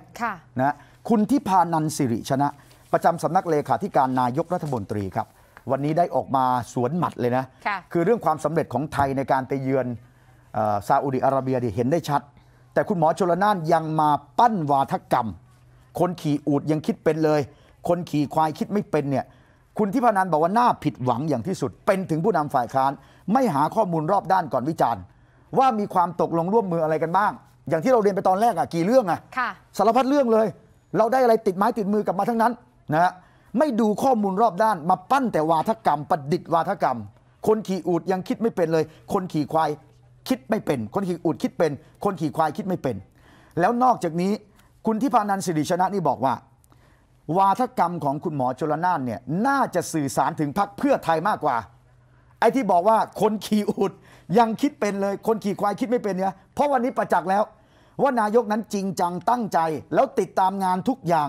นะคุณทิพานันสิริชนะ ประจำสำนักเลขาธิการนายกรัฐมนตรีครับ วันนี้ได้ออกมาสวนหมัดเลยนะคือเรื่องความสำเร็จของไทยในการไปเยือนซาอุดิอาระเบียดเห็นได้ชัด แต่คุณหมอชลนานยังมาปั้นวาทกรรมคนขี่อูดยังคิดเป็นเลย คนขี่ควายคิดไม่เป็นเนี่ย คุณทิพนันบอกว่าน่าผิดหวังอย่างที่สุด เป็นถึงผู้นำฝ่ายค้าน ไม่หาข้อมูลรอบด้านก่อนวิจารณ์ ว่ามีความตกลงร่วมมืออะไรกันบ้าง อย่างที่เราเรียนไปตอนแรกอะกี่เรื่องอะสารพัดเรื่องเลย เราได้อะไรติดไม้ติดมือกลับมาทั้งนั้นนะฮะ ไม่ดูข้อมูลรอบด้านมาปั้นแต่วาทกรรมประดิษฐ์วาทกรรม คนขี่อูดยังคิดไม่เป็นเลย คนขี่ควายคิดไม่เป็น คนขี่อูดคิดเป็น คนขี่ควายคิดไม่เป็น แล้วนอกจากนี้คุณทิพานันสิริชนะนี่บอกว่า วาทกรรมของคุณหมอชลนานเนี่ยน่าจะสื่อสารถึงพักเพื่อไทยมากกว่า ไอ้ที่บอกว่าคนขี่อุดยังคิดเป็นเลย คนขี่ควายคิดไม่เป็นเนี่ยเพราะวันนี้ประจักษ์แล้วว่านายกนั้นจริงจังตั้งใจแล้วติดตามงานทุกอย่าง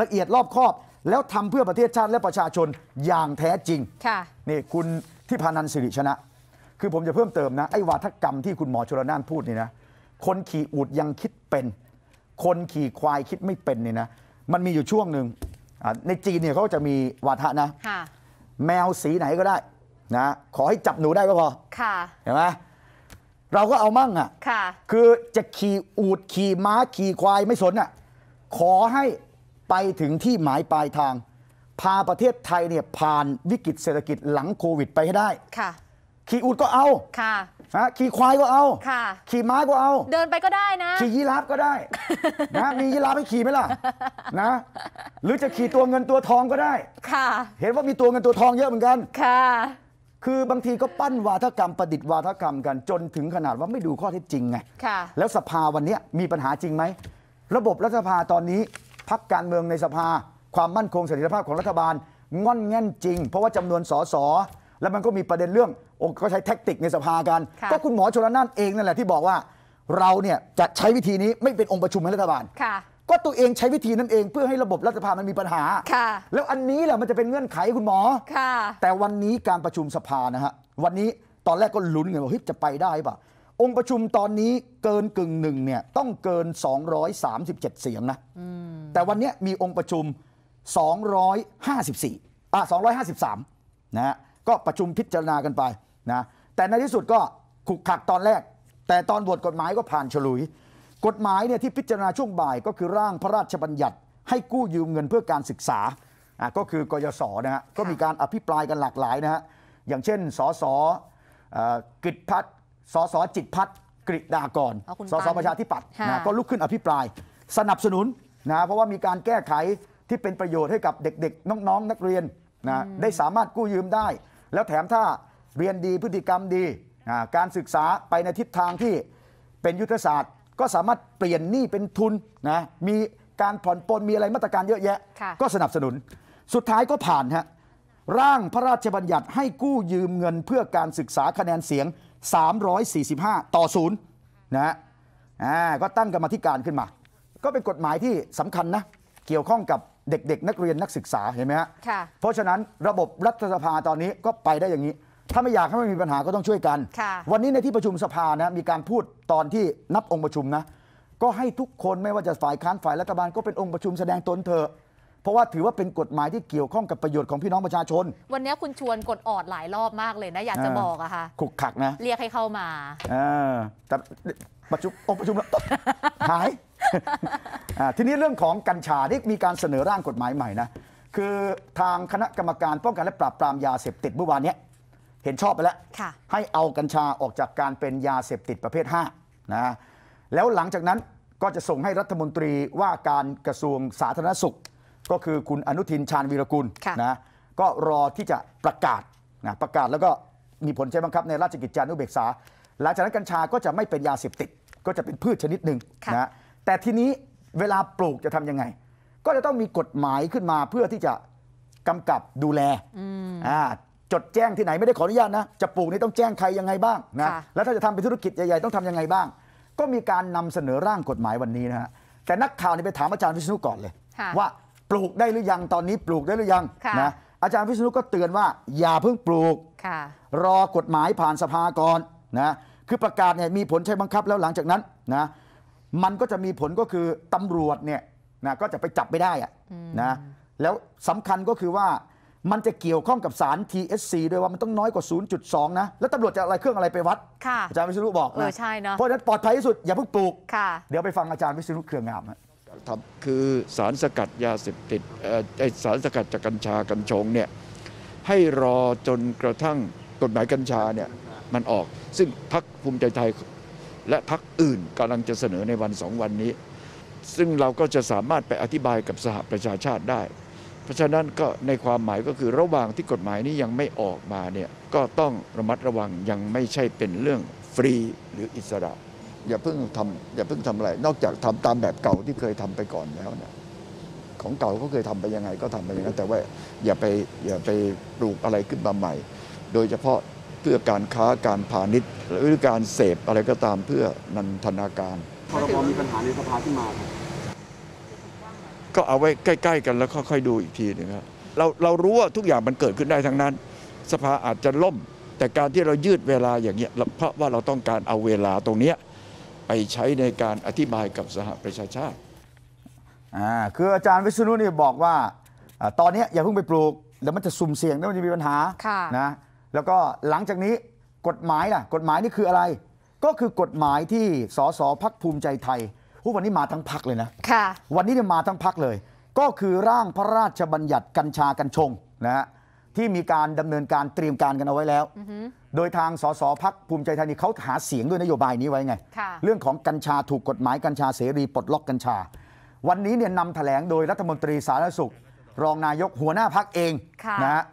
ละเอียดรอบคอบ แล้วทำเพื่อประเทศชาติและประชาชนอย่างแท้จริงค่ะนี่คุณทิพานันสิริชนะ คือผมจะเพิ่มเติมนะไอ้วาทกรรมที่คุณหมอชลนานพูดนี่นะคนขี่อูดยังคิดเป็นคนขี่ควายคิดไม่เป็นเนี่ยนะมันมีอยู่ช่วงหนึ่งในจีนเนี่ยเขาจะมีวาทะนะ แมวสีไหนก็ได้นะขอให้จับหนูได้ก็พอเห็นไหมเราก็เอามั่งอ่ะคือจะขี่อูดขี่ม้าขี่ควายไม่สนอ่ะขอให้ไปถึงที่หมายปลายทาง พาประเทศไทยเนี่ยผ่านวิกฤตเศรษฐกิจหลังโควิดไปให้ได้ขี่อูดก็เอาฮะขี่ควายก็เอาค่ะ ขี่ม้าก็เอา
เดินไปก็ได้นะ ขี่ยีราฟก็ได้
นะ มียีราฟให้ขี่ไหมล่ะนะ หรือจะขี่ตัวเงินตัวทองก็ได้ค่ะ เห็นว่ามีตัวเงินตัวทองเยอะเหมือนกันค่ะ คือบางทีก็ปั้นวาทกรรมประดิษฐ์วาทกรรมกันจนถึงขนาดว่าไม่ดูข้อเท็จจริงไงค่ะ แล้วสภาวันนี้มีปัญหาจริงไหม ระบบรัฐสภาตอนนี้พักการเมืองในสภาความมั่นคงเสถียรภาพของรัฐบาลง่อนแง่นจริง เพราะว่าจำนวนสสแล้วมันก็มีประเด็นเรื่ององค์เขาใช้แท็กติกในสภากัน ก็คุณหมอชลนานเองนั่นแหละที่บอกว่าเราเนี่ยจะใช้วิธีนี้ไม่เป็นองค์ประชุมรัฐบาลก็ตัวเองใช้วิธีนั่นเองเพื่อให้ระบบรัฐสภามันมีปัญหาแล้วอันนี้แหละมันจะเป็นเงื่อนไขคุณหมอแต่วันนี้การประชุมสภานะฮะวันนี้ตอนแรกก็ลุ้นไงว่าเฮ้ยจะไปได้ปะองค์ประชุมตอนนี้เกินกึ่งหนึ่งเนี่ยต้องเกิน 237 เสียงนะแต่วันนี้มีองค์ประชุม 254อ่ะ253นะฮะก็ประชุมพิจารณากันไปนะแต่ในที่สุดก็ขุกขักตอนแรก แต่ตอนบทกฎหมายก็ผ่านฉลุย กฎหมายเนี่ยที่พิจารณาช่วงบ่ายก็คือร่างพระราชบัญญัติ ให้กู้ยืมเงินเพื่อการศึกษาอ่ะก็คือกยศนะฮะก็มีการอภิปรายกันหลากหลายนะฮะ อย่างเช่นสสกิตพัฒสสจิตพัฒกริดากรสสประชาธิปัตย์นะก็ลุกขึ้นอภิปรายสนับสนุนนะเพราะว่ามีการแก้ไขที่เป็นประโยชน์ให้กับเด็กๆน้องๆนักเรียนนะได้สามารถกู้ยืมได้ แล้วแถมถ้าเรียนดีพฤติกรรมดีการศึกษาไปในทิศทางที่เป็นยุทธศาสตร์ ก็สามารถเปลี่ยนหนี้เป็นทุนนะ มีการผ่อนปลนมีอะไรมาตรการเยอะแยะก็สนับสนุน สุดท้ายก็ผ่านฮะร่างพระราชบัญญัติให้กู้ยืมเงินเพื่อการศึกษาคะแนนเสียง 345 ต่อศูนย์นะฮะก็ตั้งกรรมธิการขึ้นมา ก็เป็นกฎหมายที่สำคัญนะเกี่ยวข้องกับเด็กๆนักเรียนนักศึกษาเห็นไหมฮะเพราะฉะนั้นระบบรัฐสภาตอนนี้ก็ไปได้อย่างนี้ถ้าไม่อยากให้มันมีปัญหาก็ต้องช่วยกันวันนี้ในที่ประชุมสภานะมีการพูดตอนที่นับองค์ประชุมนะก็ให้ทุกคนไม่ว่าจะฝ่ายค้านฝ่ายรัฐบาลก็เป็นองค์ประชุมแสดงตนเถอะเพราะว่าถือว่าเป็นกฎหมายที่เกี่ยวข้องกับประโยชน์ของพี่น้องประชาชน
วันนี้คุณชวนกดออดหลายรอบมากเลยนะอยากจะบอกอะค่ะ
ขุกขักนะ เรียกให้เข้ามาอแต่ประชุมองค์ประชุมแล้วหายทีนี้เรื่องของกัญชาที่มีการเสนอร่างกฎหมายใหม่นะคือทางคณะกรรมการป้องกันและปราบปรามยาเสพติดเมื่อวานนี้ห็นชอบไปแล้วให้เอากัญชาออกจากการเป็นยาเสพติดประเภท5นะ แล้วหลังจากนั้นก็จะส่งให้รัฐมนตรีว่าการกระทรวงสาธารณสุข ก็คือคุณอนุทินชาญวีรกุลนะ ก็รอที่จะประกาศนะประกาศแล้วก็มีผลใช้บังคับในราชกิจจานุเบกษาหลังจากนั้นกัญชา ก็จะไม่เป็นยาเสพติด ก็จะเป็นพืชชนิดหนึ่งนะ แต่ทีนี้เวลาปลูกจะทํำยังไง ก็จะต้องมีกฎหมายขึ้นมาเพื่อที่จะกำกับดูแลอ่าจดแจ้งที่ไหนไม่ได้ขออนุญาตนะจะปลูกนี่ต้องแจ้งใครยังไงบ้างนะแล้วถ้าจะทำเป็นธุรกิจใหญ่ๆต้องทํำยังไงบ้าง ก็มีการนำเสนอร่างกฎหมายวันนี้นะฮะ แต่นักข่าวนี่ไปถามอาจารย์วิษณุก่อนเลย ว่าปลูกได้หรือยังตอนนี้ปลูกได้หรือยังนะอาจารย์วิษณุก็เตือนว่าอย่าเพิ่งปลูกรอกฎหมายผ่านสภาก่อนนะคือประกาศเนี่ยมีผลใช้บังคับแล้วหลังจากนั้นนะมันก็จะมีผลก็คือตำรวจเนี่ยนะก็จะไปจับไม่ได้อะนะแล้วสำคัญก็คือว่ามันจะเกี่ยวข้องกับสาร TSC ด้วยว่ามันต้องน้อยกว่า 0.2 นะ แล้วตำรวจจะอะไรเครื่องอะไรไปวัด อาจารย์วิศนุบอกอนะใช่เนะเพราะฉะนั้นปลอดภัยที่สุด อย่าเพิ่งปลูกเดี๋ยวไปฟังอาจารย์วิศนุเครืองามค
รับคือสารสกัดยาเสพติดไอสารสกัดจากกัญชา กัญชงเนี่ยให้รอจนกระทั่งกฎหมายกัญชาเนี่ยมันออก ซึ่งพักภูมิใจไทย และพักอื่นกำลังจะเสนอในวันสองวันนี้ ซึ่งเราก็จะสามารถไปอธิบายกับสหประชาชาติได้เพราะฉะนั้นก็ในความหมายก็คือระหว่างที่กฎหมายนี้ยังไม่ออกมาเนี่ยก็ต้องระมัดระวังยังไม่ใช่เป็นเรื่องฟรีหรืออิสระอย่าเพิ่งทำอย่าเพิ่งทำอะไร นอกจากทำตามแบบเก่าที่เคยทำไปก่อนแล้วเนี่ยของเก่าก็เคยทำไปยังไงก็ทำไปอย่างนั้นแต่ว่า อย่าไปอย่าไปปลูกอะไรขึ้นมาใหม่ โดยเฉพาะเพื่อการค้าการพาณิชย์หรือการเสพอะไรก็ตามเพื่อนันทนาการพรบ
มีปัญหาในสภาที่มา
ก็เอาไว้ใกล้ๆกันแล้วค่อยๆดูอีกทีนึงครับเราเรารู้ว่าทุกอย่างมันเกิดขึ้นได้ทั้งนั้น สภาอาจจะล่ม แต่การที่เรายืดเวลาอย่างเงี้ยเพราะว่าเราต้องการเอาเวลาตรงเนี้ยไปใช้ในการอธิบายกับสหประชาชาติอ่าคืออาจารย์วิษณุนี่บอกว่า
ตอนนี้อย่าเพิ่งไปปลูก แล้วมันจะสุ่มเสี่ยงแล้วมันจะมีปัญหาะนะแล้วก็หลังจากนี้กฎหมายล่ะกฎหมายนี่คืออะไร ก็คือกฎหมายที่สสพักภูมิใจไทยผู้วันนี้มาทั้งพักเลยนะ ค่ะ วันนี้เนี่ยมาทั้งพักเลย ก็คือร่างพระราชบัญญัติกัญชากัญชงนะฮะ ที่มีการดำเนินการเตรียมการกันเอาไว้แล้ว โดยทางสสพักภูมิใจไทยนี่เขาหาเสียงด้วยนโยบายนี้ไว้ไง เรื่องของกัญชาถูกกฎหมายกัญชาเสรีปลดล็อกกัญชา วันนี้เนี่ยนำแถลงโดยรัฐมนตรีสาธารณสุขรองนายกหัวหน้าพักเองนะฮะ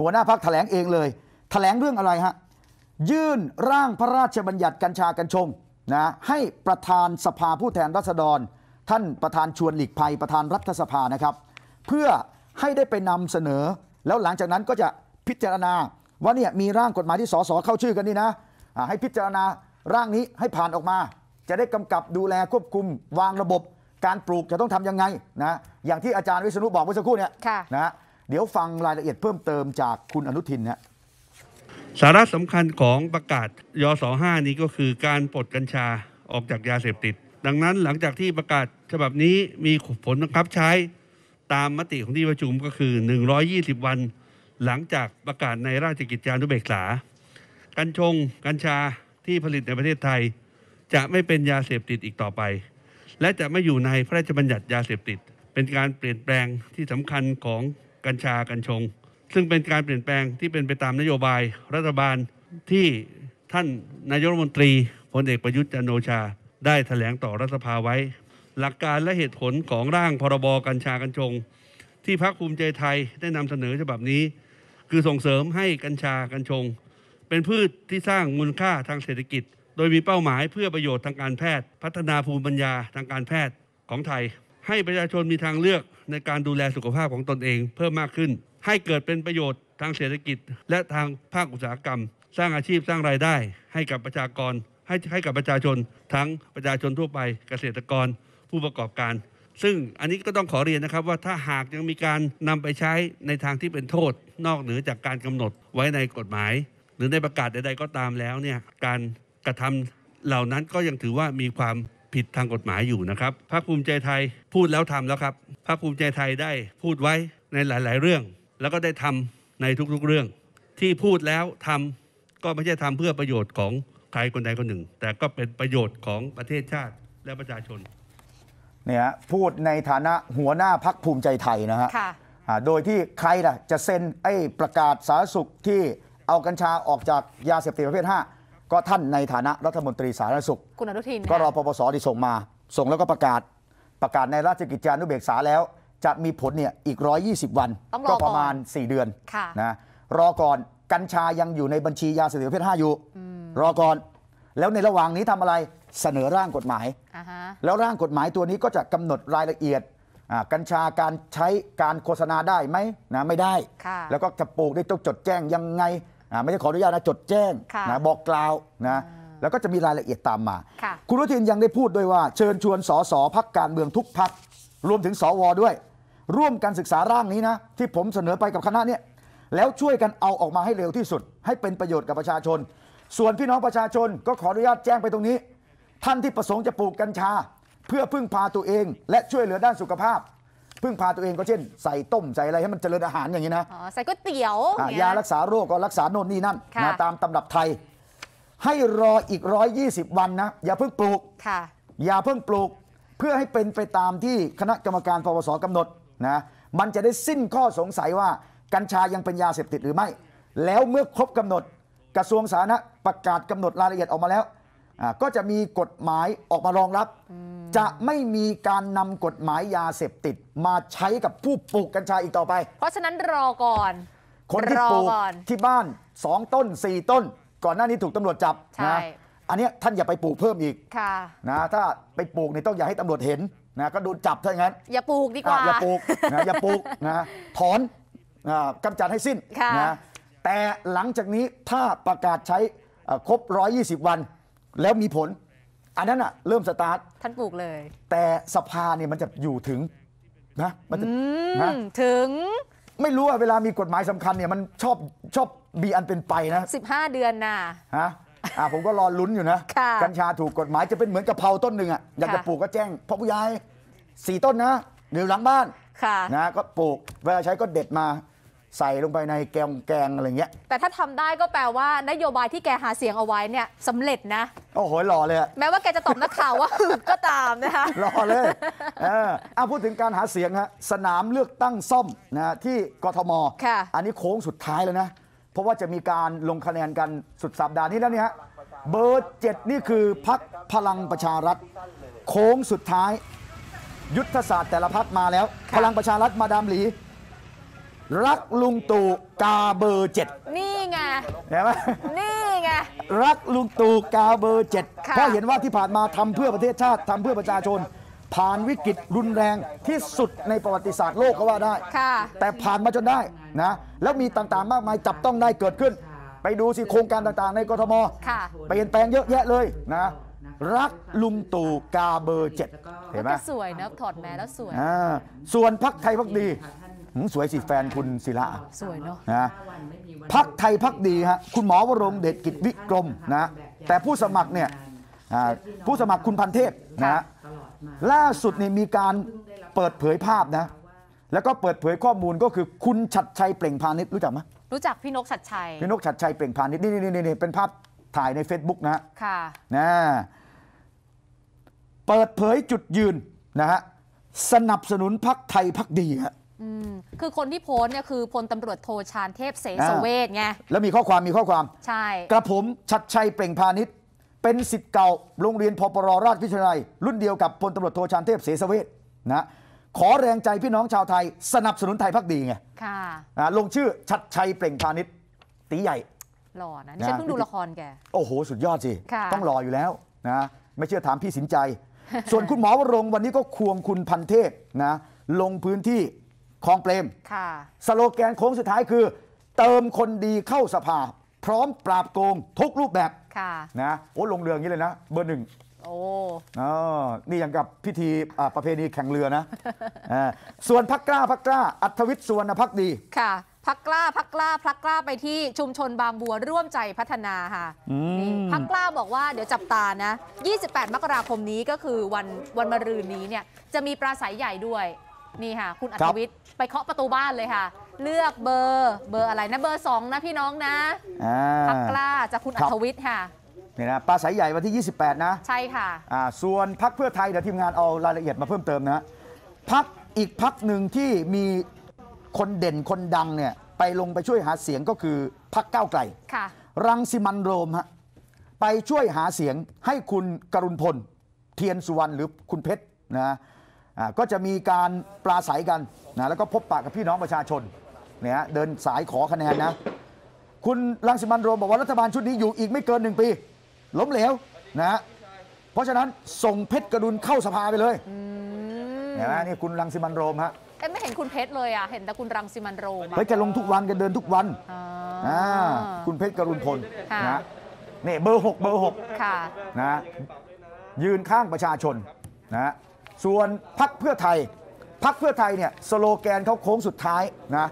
หัวหน้าพักแถลงเองเลย แถลงเรื่องอะไรฮะ ยื่นร่างพระราชบัญญัติกัญชากัญชงนะให้ประธานสภาผู้แทนราษฎร ท่านประธานชวนหลีกภัยประธานรัฐสภานะครับ เพื่อให้ได้ไปนำเสนอ แล้วหลังจากนั้นก็จะพิจารณา ว่าเนี่ยมีร่างกฎหมายที่สสเข้าชื่อกันนี่นะให้พิจารณาร่างนี้ให้ผ่านออกมา จะได้กำกับดูแลควบคุม วางระบบการปลูกจะต้องทํำยังไงนะอย่างที่อาจารย์วิษณุบอกเมื่อสักครู่เนี่ยนะเดี๋ยวฟังรายละเอียดเพิ่มเติมจากคุณอนุทินนะ
สาระสำคัญของประกาศย25นี้ก็คือการปลดกัญชาออกจากยาเสพติด ดังนั้นหลังจากที่ประกาศฉบับนี้มีผลบังคับใช้ตามมติของที่ประชุมก็คือ 120 วันหลังจากประกาศในราชกิจจานุเบกษา กัญชงกัญชาที่ผลิตในประเทศไทย จะไม่เป็นยาเสพติดอีกต่อไป และจะไม่อยู่ในพระราชบัญญัติยาเสพติด เป็นการเปลี่ยนแปลงที่สำคัญของกัญชากัญชงซึ่งเป็นการเปลี่ยนแปลงที่เป็นไปตามนโยบายรัฐบาลที่ท่านนายกรัฐมนตรีพลเอกประยุทธ์จันโอชาได้ถแถลงต่อรัฐสภาไว้ หลักการและเหตุผลของร่างพรบกัญชากัญชง ที่พรรคภูมิใจไทยได้นำเสนอฉบับนี้ คือส่งเสริมให้กัญชากัญชง เป็นพืชที่สร้างมูลค่าทางเศรษฐกิจ โดยมีเป้าหมายเพื่อประโยชน์ทางการแพทย์ พัฒนาภูมิปัญญาทางการแพทย์ของไทย ให้ประชาชนมีทางเลือกในการดูแลสุขภาพของตนเอง เพิ่มมากขึ้นให้เกิดเป็นประโยชน์ทางเศรษฐกิจ และทางภาคอุตสาหกรรม สร้างอาชีพสร้างรายได้ให้กับประชากร ให้ให้กับประชาชน ทั้งประชาชนทั่วไปเกษตรกรผู้ประกอบการ ซึ่งอันนี้ก็ต้องขอเรียนนะครับว่าถ้าหากยังมีการนำไปใช้ในทางที่เป็นโทษ นอกเหนือจากการกำหนดไว้ในกฎหมาย หรือในประกาศใดๆก็ตามแล้วเนี่ยการกระทำเหล่านั้นก็ยังถือว่ามีความผิดทางกฎหมายอยู่นะครับพรรคภูมิใจไทยพูดแล้วทำแล้วครับพรรคภูมิใจไทยได้พูดไว้ในหลาย ๆเรื่องแล้วก็ได้ทำในทุกๆเรื่อง ที่พูดแล้วทำก็ไม่ใช่ทำเพื่อประโยชน์ของใครคนใดคนหนึ่ง แต่ก็เป็นประโยชน์ของประเทศชาติและประชาชน
เนี่ยพูดในฐานะหัวหน้าพักภูมิใจไทยนะฮะโดยที่ใครล่ะจะเซ็นไอ้ประกาศสาธารณสุขที่เอากัญชา ออกจากยาเสพติดประเภท5ก็ท่านในฐานะรัฐมนตรีสาธารณสุข
คุณอนุทินก็รอ
ปปสที่ส่งมา ส่งแล้วก็ประกาศประกาศในราชกิจจานุเบกษาแล้วจะมีผลเนี่ยอีก 120 วันก็ประมาณ 4 เดือนนะรอก่อนกัญชายังอยู่ในบัญชียาเสพติดประเภท5อยู่รอก่อนแล้วในระหว่างนี้ทำอะไรเสนอร่างกฎหมายแล้วร่างกฎหมายตัวนี้ก็จะกำหนดรายละเอียดกัญชาการใช้การโฆษณาได้ไหมนะไม่ได้ แล้วก็จะปลูกได้ต้องจดแจ้งยังไงไม่ได้ขออนุญาตนะจดแจ้งนะบอกกล่าวนะแล้วก็จะมีรายละเอียดตามมา คุณรุทินยังได้พูดด้วยว่า เชิญชวนสสพักการเมืองทุกพักรวมถึงสวด้วยร่วมกันศึกษาร่างนี้นะ ที่ผมเสนอไปกับคณะเนี่ยแล้วช่วยกันเอาออกมาให้เร็วที่สุด ให้เป็นประโยชน์กับประชาชน ส่วนพี่น้องประชาชนก็ขออนุญาตแจ้งไปตรงนี้ ท่านที่ประสงค์จะปลูกกัญชาเพื่อพึ่งพาตัวเอง และช่วยเหลือด้านสุขภาพ พึ่งพาตัวเองก็เช่น ใส่ต้มใส่อะไรให้มันเจริญอาหารอย่างนี้นะอ๋
อใส่ก๋วยเตี๋ยวยารัก
ษาโรคก็รักษาโน่นนี่นั่นมาตามตำรับไทย ให้รออีก 120 วันนะ อย่าเพิ่งปลูกอย่าเพิ่งปลูก เพื่อให้เป็นไปตามที่คณะกรรมการปปสกำหนดนะมันจะได้สิ้นข้อสงสัยว่ากัญชายังเป็นยาเสพติดหรือไม่ แล้วเมื่อครบกำหนดกระทรวงสาธารณะประกาศกำหนดรายละเอียดออกมาแล้วก็จะมีกฎหมายออกมารองรับ จะไม่มีการนำกฎหมายยาเสพติดมาใช้กับผู้ปลูกกัญชาอีกต่อไป
เพราะฉะนั้นรอก่อน คนที่ปลูก
ที่บ้าน 2 ต้น 4 ต้น ก่อนหน้านี้ถูกตำรวจจับนะอันนี้ท่านอย่าไปปลูกเพิ่มอีกนะถ้าไปปลูกเนี่ยต้องอย่าให้ตำรวจเห็นนะก็ดูจับถ้าอย่างนั้น
อย่าปลูกดีกว่า อย่าปลูกนะอย่าปลูกนะ
ถอนกำจัดให้สิ้นนะแต่หลังจากนี้ถ้าประกาศใช้ครบ 120 วัน แล้วมีผล อันนั้นอะเริ่มสตาร์ทท่านปลูกเลย แต่สภาเนี่ยมันจะอยู่ถึงนะมันจะ
นะถึง
ไม่รู้ว่าเวลามีกฎหมายสำคัญเนี่ยมันชอบชอบบีอันเป็นไปนะ
15 เดือนนะ
ฮะอ่าผมก็รอลุ้นอยู่นะ กัญชาถูกกฎหมายจะเป็นเหมือนกะเพราต้นหนึ่งอ่ะอยากจะปลูกก็แจ้งพ่อผู้ใหญ่สี่ต้นนะเดี๋ยวหลังบ้านค่ะนะก็ปลูกเวลาใช้ก็เด็ดมาใส่ลงไปในแกงแกงอะไรเงี้ย
แต่ถ้าทำได้ก็แปลว่านโยบายที่แกหาเสียงเอาไว้เนี่ยสำเร็จนะ
โอ้โหหล่อเลย
แม้ว่าแกจะตอบนักข่าวว่าก็ตามนะคะหล่อเลย
เอ่าพูดถึงการหาเสียงฮะสนามเลือกตั้งซ่อมนะะที่กทมค่ะอันนี้โค้งสุดท้ายแล้วนะเพราะว่าจะมีการลงคะแนนกันสุดสัปดาห์นี้แล้วเนี่ยเบอร์เจ็ดนี่คือพักพลังประชารัฐ โค้งสุดท้าย ยุทธศาสตร์แต่ละพักมาแล้ว พลังประชารัฐมาดามหลีรักลุงตู่กาเบอร์เจ็ดนี่ไงเห็นไหมนี่ไงรักลุงตู่กาเบอร์เจ็ดเพราะเห็นว่าที่ผ่านมาทำเพื่อประเทศชาติทำเพื่อประชาชน ผ่านวิกฤตรุนแรงที่สุดในประวัติศาสตร์โลกก็ว่าได้แต่ผ่านมาจนได้นะแล้วมีต่างๆมากมายจับต้องได้เกิดขึ้น ไปดูสิ โครงการต่าง ๆ ในกทม ค่ะเปลี่ยนแปลงเยอะแยะเลยนะรักลุงตู่กาเบอร์เจ็ดเห็นไหมส
วยนะ ถอดแมสแล้วสวยอ่
าส่วนพักไทยพักดี สวยสิแฟนคุณศิระสวยเนาะะพักไทยพักดีฮะคุณหมอวรงเดชกิจวิกรมนะแต่ผู้สมัครเนี่ยผู้สมัครคุณพันเทพนะล่าสุดนี่มีการเปิดเผยภาพนะแล้วก็เปิดเผยข้อมูลก็คือคุณชัดชัยเปล่งพาณิชย์รู้จักไหม
รู้จักพี่นกชัดชัยพี่น
กชัดชัยเปล่งพาณิชย์นี่นี่นี่เป็นภาพถ่ายใน Facebook นะค่ะนะเปิดเผยจุดยืนนะฮะสนับสนุนพักไทยพักดีฮะ
คือคนที่โพสเนี่ยคือพลตำรวจโทชานเทพเสสเวทไง
แล้วมีข้อความมีข้อความ ใช่กระผมชัดชัยเปล่งพาณิชย์เป็นสิทธิ์เก่า โรงเรียนพปรราชวิทยาลัย รุ่นเดียวกับพลตำรวจโทชานเทพเสสเวทนะขอแรงใจพี่น้องชาวไทยสนับสนุนไทยพักดีไง ค่ะลงชื่อชัดชัยเปล่งพาณิชย์ตีใหญ่
หล่อนะนี่ฉันเพิ่งดูละครแก
โอ้โหสุดยอดสิ ต้องหล่ออยู่แล้วนะไม่เชื่อถามพี่สินใจ ส่วนคุณหมอวรงวันนี้ก็ควงคุณพันเทพนะลงพื้นที่คลองเปรมสโลแกนโค้งสุดท้ายคือ เติมคนดีเข้าสภาพร้อมปราบโกงทุกรูปแบบ ค่ะ นะโอ้ลงเรืองนี้เลยนะเบอร์หนึ่งโอ้อนี่อย่างกับพิธีประเพณีแข่งเรือนะ ส่วนพักกล้าพักกล้า อัธวิทย์สุวรรณพักดี
ค่ะ พักกล้าพักกล้า พักกล้าไปที่ชุมชนบางบัวร่วมใจพัฒนาค่ะพักกล้าบอกว่าเดี๋ยวจับตานะ 28 มกราคมนี้ก็คือวันวันมะรืนนี้เนี่ยจะมีปราศัยใหญ่ด้วย นี่ค่ะ คุณอัธวิทย์ไปเคาะประตูบ้านเลยค่ะ เลือกเบอร์เบอร์อะไรนะเบอร์สองนะพี่น้องนะพักกล้าจากคุณอัธวิทย์ค่ะ
นี่นะปลาสายใหญ่ วันที่ 28นะใช่ค่ะอ่าส่วนพักเพื่อไทย เดี๋ยวทีมงานเอารายละเอียดมาเพิ่มเติมนะพักอีกพักหนึ่งที่มีคนเด่นคนดังเนี่ยไปลงไปช่วยหาเสียงก็คือพักเก้าไกลค่ะรังสิมันโรมฮะไปช่วยหาเสียงให้คุณกรุณพล เทียนสุวรรณหรือคุณเพชรนะะก็จะมีการปลาใสกันนะแล้วก็พบปะกับพี่น้องประชาชนเนี่ยเดินสายขอคะแนนนะคุณรังสิมันโรมบอกว่ารัฐบาลชุดนี้อยู่อีกไม่เกินหนึ่งปีล้มเหลวนะเพราะฉะนั้นส่งเพชรกระดุนเข้าสภาไปเลยเห็นไหมนี่คุณรังสิมันโรมฮะ
เอ้ไม่เห็นคุณเพชรเลยอ่ะเห็นแต่คุณรังสิมันโรมเฮ้ยแกลงทุ
กวันแกเดินทุกวันอ่าคุณเพชรกรุณพลนะนี่เบอร์หกเบอร์หกนะยืนข้างประชาชนนะส่วนพักเพื่อไทย พักเพื่อไทยเนี่ยสโลแกนเขาโค้งสุดท้ายนะ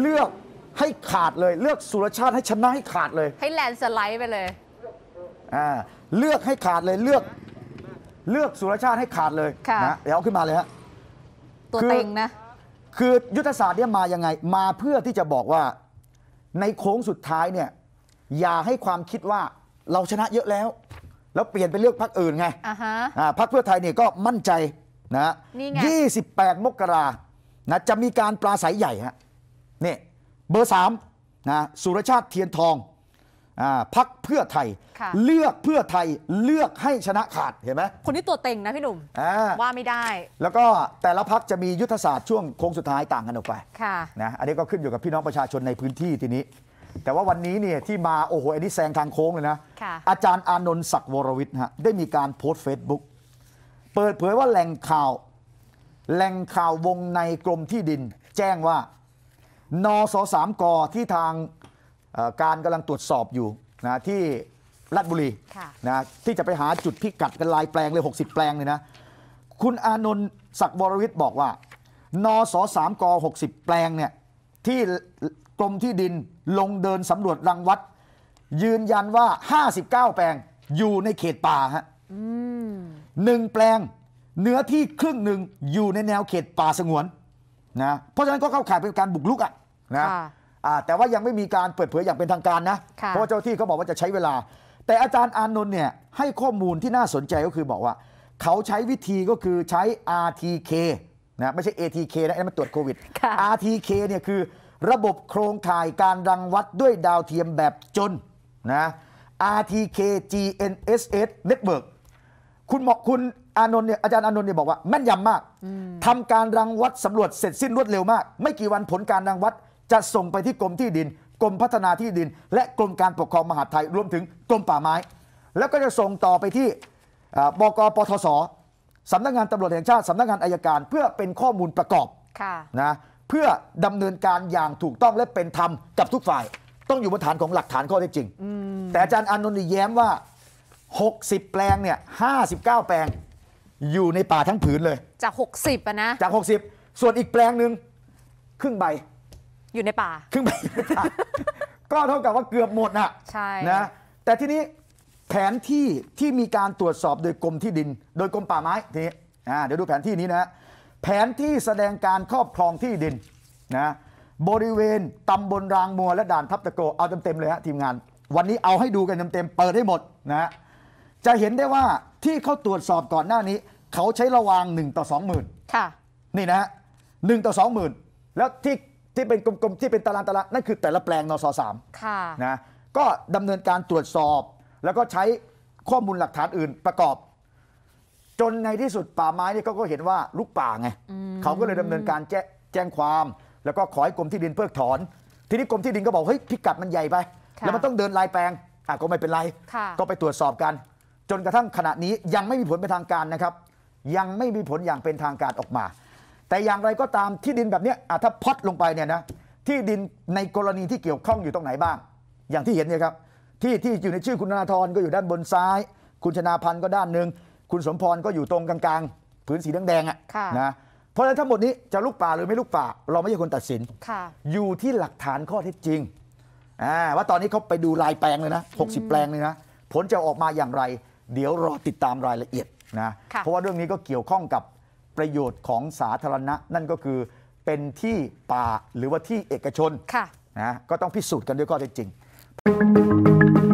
เลือกให้ขาดเลย เลือกสุรชาติให้ชนะให้ขาดเลย
ให้แลนสไลด์ไปเลย
เลือกให้ขาดเลยเลือก เลือกสุรชาติให้ขาดเลยนะเดี๋ยวเอาขึ้นมาเลยฮะตัวเต็งนะ คือยุทธศาสตร์เนี่ยมายังไง มาเพื่อที่จะบอกว่าในโค้งสุดท้ายเนี่ยอย่าให้ความคิดว่าเราชนะเยอะแล้ว แล้วเปลี่ยนไปเลือกพรรคอื่นไงอ่าพรรคเพื่อไทยเนี่ยก็มั่นใจนะยี่สิบแปดมกรานะจะมีการปราศัยใหญ่ฮะนี่เบอร์สามนะสุรชาติเทียนทองพักเพื่อไทยเลือกเพื่อไทยเลือกให้ชนะขาดเห็นไหม
คนที่ตัวเต็งนะพี่หนุ่มว่าไม่ได้
แล้วก็ แต่ละพักจะมียุทธศาสตร์ช่วงโค้งสุดท้ายต่างกันออกไปนะอันนี้ก็ขึ้นอยู่กับพี่น้องประชาชนในพื้นที่ทีนี้ แต่ว่าวันนี้เนี่ยที่มาโอ้โหอันนี้แซงทางโค้งเลยนะอาจารย์อานนท์ศักดิ์วรวิทย์ฮะได้มีการโพสต์เฟซบุ๊กเปิดเผยว่าแหล่งข่าวแหล่งข่าววงในกรมที่ดินแจ้งว่านสสามกที่ทางการกำลังตรวจสอบอยู่นะที่ลาดบุรีนะที่จะไปหาจุดพิกัดกันลายแปลง เลย 60 แปลงเลยนะ คุณอานนท์ศักดิ์วรวิทย์บอกว่านสสามก60 แปลงเนี่ยที่กรมที่ดินลงเดินสำรวจรังวัด ยืนยันว่า 59 แปลงอยู่ในเขตป่าฮะหนึ่งแปลง เนื้อที่ครึ่งหนึ่งอยู่ในแนวเขตป่าสงวนนะเพราะฉะนั้นก็เข้าข่ายเป็นการบุกลุกอ่ะนะะแต่ว่ายังไม่มีการเปิดเผยอย่างเป็นทางการนะ เพราะเจ้าที่เขาบอกว่าจะใช้เวลา แต่อาจารย์อานนท์เนี่ยให้ข้อมูลที่น่าสนใจก็คือบอกว่า เขาใช้วิธีก็คือใช้ RTK นะไม่ใช่ ATK นะนั่นมันตรวจโควิด RTK เนี่ยคือระบบโครงข่ายการรังวัดด้วยดาวเทียมแบบจนนะ RTK GNSS Network คุณหมอคุณอานนท์เนี่ยอาจารย์อานนท์เนี่ยบอกว่าแม่นยำมากทำการรังวัดสำรวจเสร็จสิ้นรวดเร็วมาก ไม่กี่วันผลการรังวัดจะส่งไปที่กรมที่ดินกรมพัฒนาที่ดิน และกรมการปกครองมหาดไทยรวมถึงกรมป่าไม้ แล้วก็จะส่งต่อไปที่บกปทศสำนักงงานตำรวจแห่งชาติสำนักงงานอายการเพื่อเป็นข้อมูลประกอบนะเพื่อดำเนินการอย่างถูกต้องและเป็นธรรมกับทุกฝ่าย ต้องอยู่บนฐานของหลักฐานข้อเท็จจริง แต่อาจารย์อานนท์แย้มว่า 60 แปลงเนี่ย้าแปลงอยู่ในป่าทั้งผืนเลยจาก 60อะนะจาก 60 ส่วนอีกแปลงหนึ่งครึ่งใบ
อยู่ในป่าครึ่งปีในป่า
ก็เท่ากับว่าเกือบหมดน่ะ ใช่ นะ แต่ทีนี้แผนที่ที่มีการตรวจสอบโดยกรมที่ดิน โดยกรมป่าไม้ทีนี้ อ่า เดี๋ยวดูแผนที่นี้นะฮะ แผนที่แสดงการครอบครองที่ดินนะ บริเวณตำบลรางมัวและด่านทับตะโกเอาเต็มๆเลยฮะทีมงาน วันนี้เอาให้ดูกันเต็มๆเปิดให้หมดนะฮะ จะเห็นได้ว่าที่เขาตรวจสอบก่อนหน้านี้เขาใช้ระวาง 1 ต่อ20,000ค่ะ นี่นะฮะหนึ่งต่อสองหมื่นแล้วที่ที่เป็นกลมๆที่เป็นตารางตารางนั่นคือแต่ละแปลงนสสามนะก็ดำเนินการตรวจสอบแล้วก็ใช้ข้อมูลหลักฐานอื่นประกอบ จนในที่สุดป่าไม้เนี่ยเขาก็เห็นว่าลุกป่าไงเขาก็เลยดำเนินการแจ้แจงความ แล้วก็ขอให้กรมที่ดินเพิกถอน ทีนี้กรมที่ดินก็บอกเฮ้ยพิกัดมันใหญ่ไป แล้วมันต้องเดินลายแปลงอ่ะก็ไม่เป็นไร ก็ไปตรวจสอบกัน จนกระทั่งขณะนี้ยังไม่มีผลเป็นทางการนะครับ ยังไม่มีผลอย่างเป็นทางการออกมาแต่อย่างไรก็ตามที่ดินแบบนี้ถ้าพอดลงไปเนี่ยนะที่ดินในกรณีที่เกี่ยวข้องอยู่ตรงไหนบ้าง อย่างที่เห็นเนี่ยครับที่ที่อยู่ในชื่อคุณนาธรก็อยู่ด้านบนซ้าย คุณชนาพันธ์ก็ด้านหนึ่งคุณสมพรก็อยู่ตรงกลางๆผืนสีแดงๆอ่ะนะเพราะฉะนั้นทั้งหมดนี้จะลูกป่าหรือไม่ลูกป่าเราไม่ใช่คนตัดสิน อยู่ที่หลักฐานข้อเท็จจริงว่าตอนนี้เขาไปดูลายแปลงเลยนะ 60 แปลงเลยนะผลจะออกมาอย่างไร เดี๋ยวรอติดตามรายละเอียดนะเพราะว่าเรื่องนี้ก็เกี่ยวข้องกับประโยชน์ของสาธารณะ นั่นก็คือเป็นที่ป่าหรือว่าที่เอกชนนะก็ต้องพิสูจน์กันด้วยข้อเท็จจริง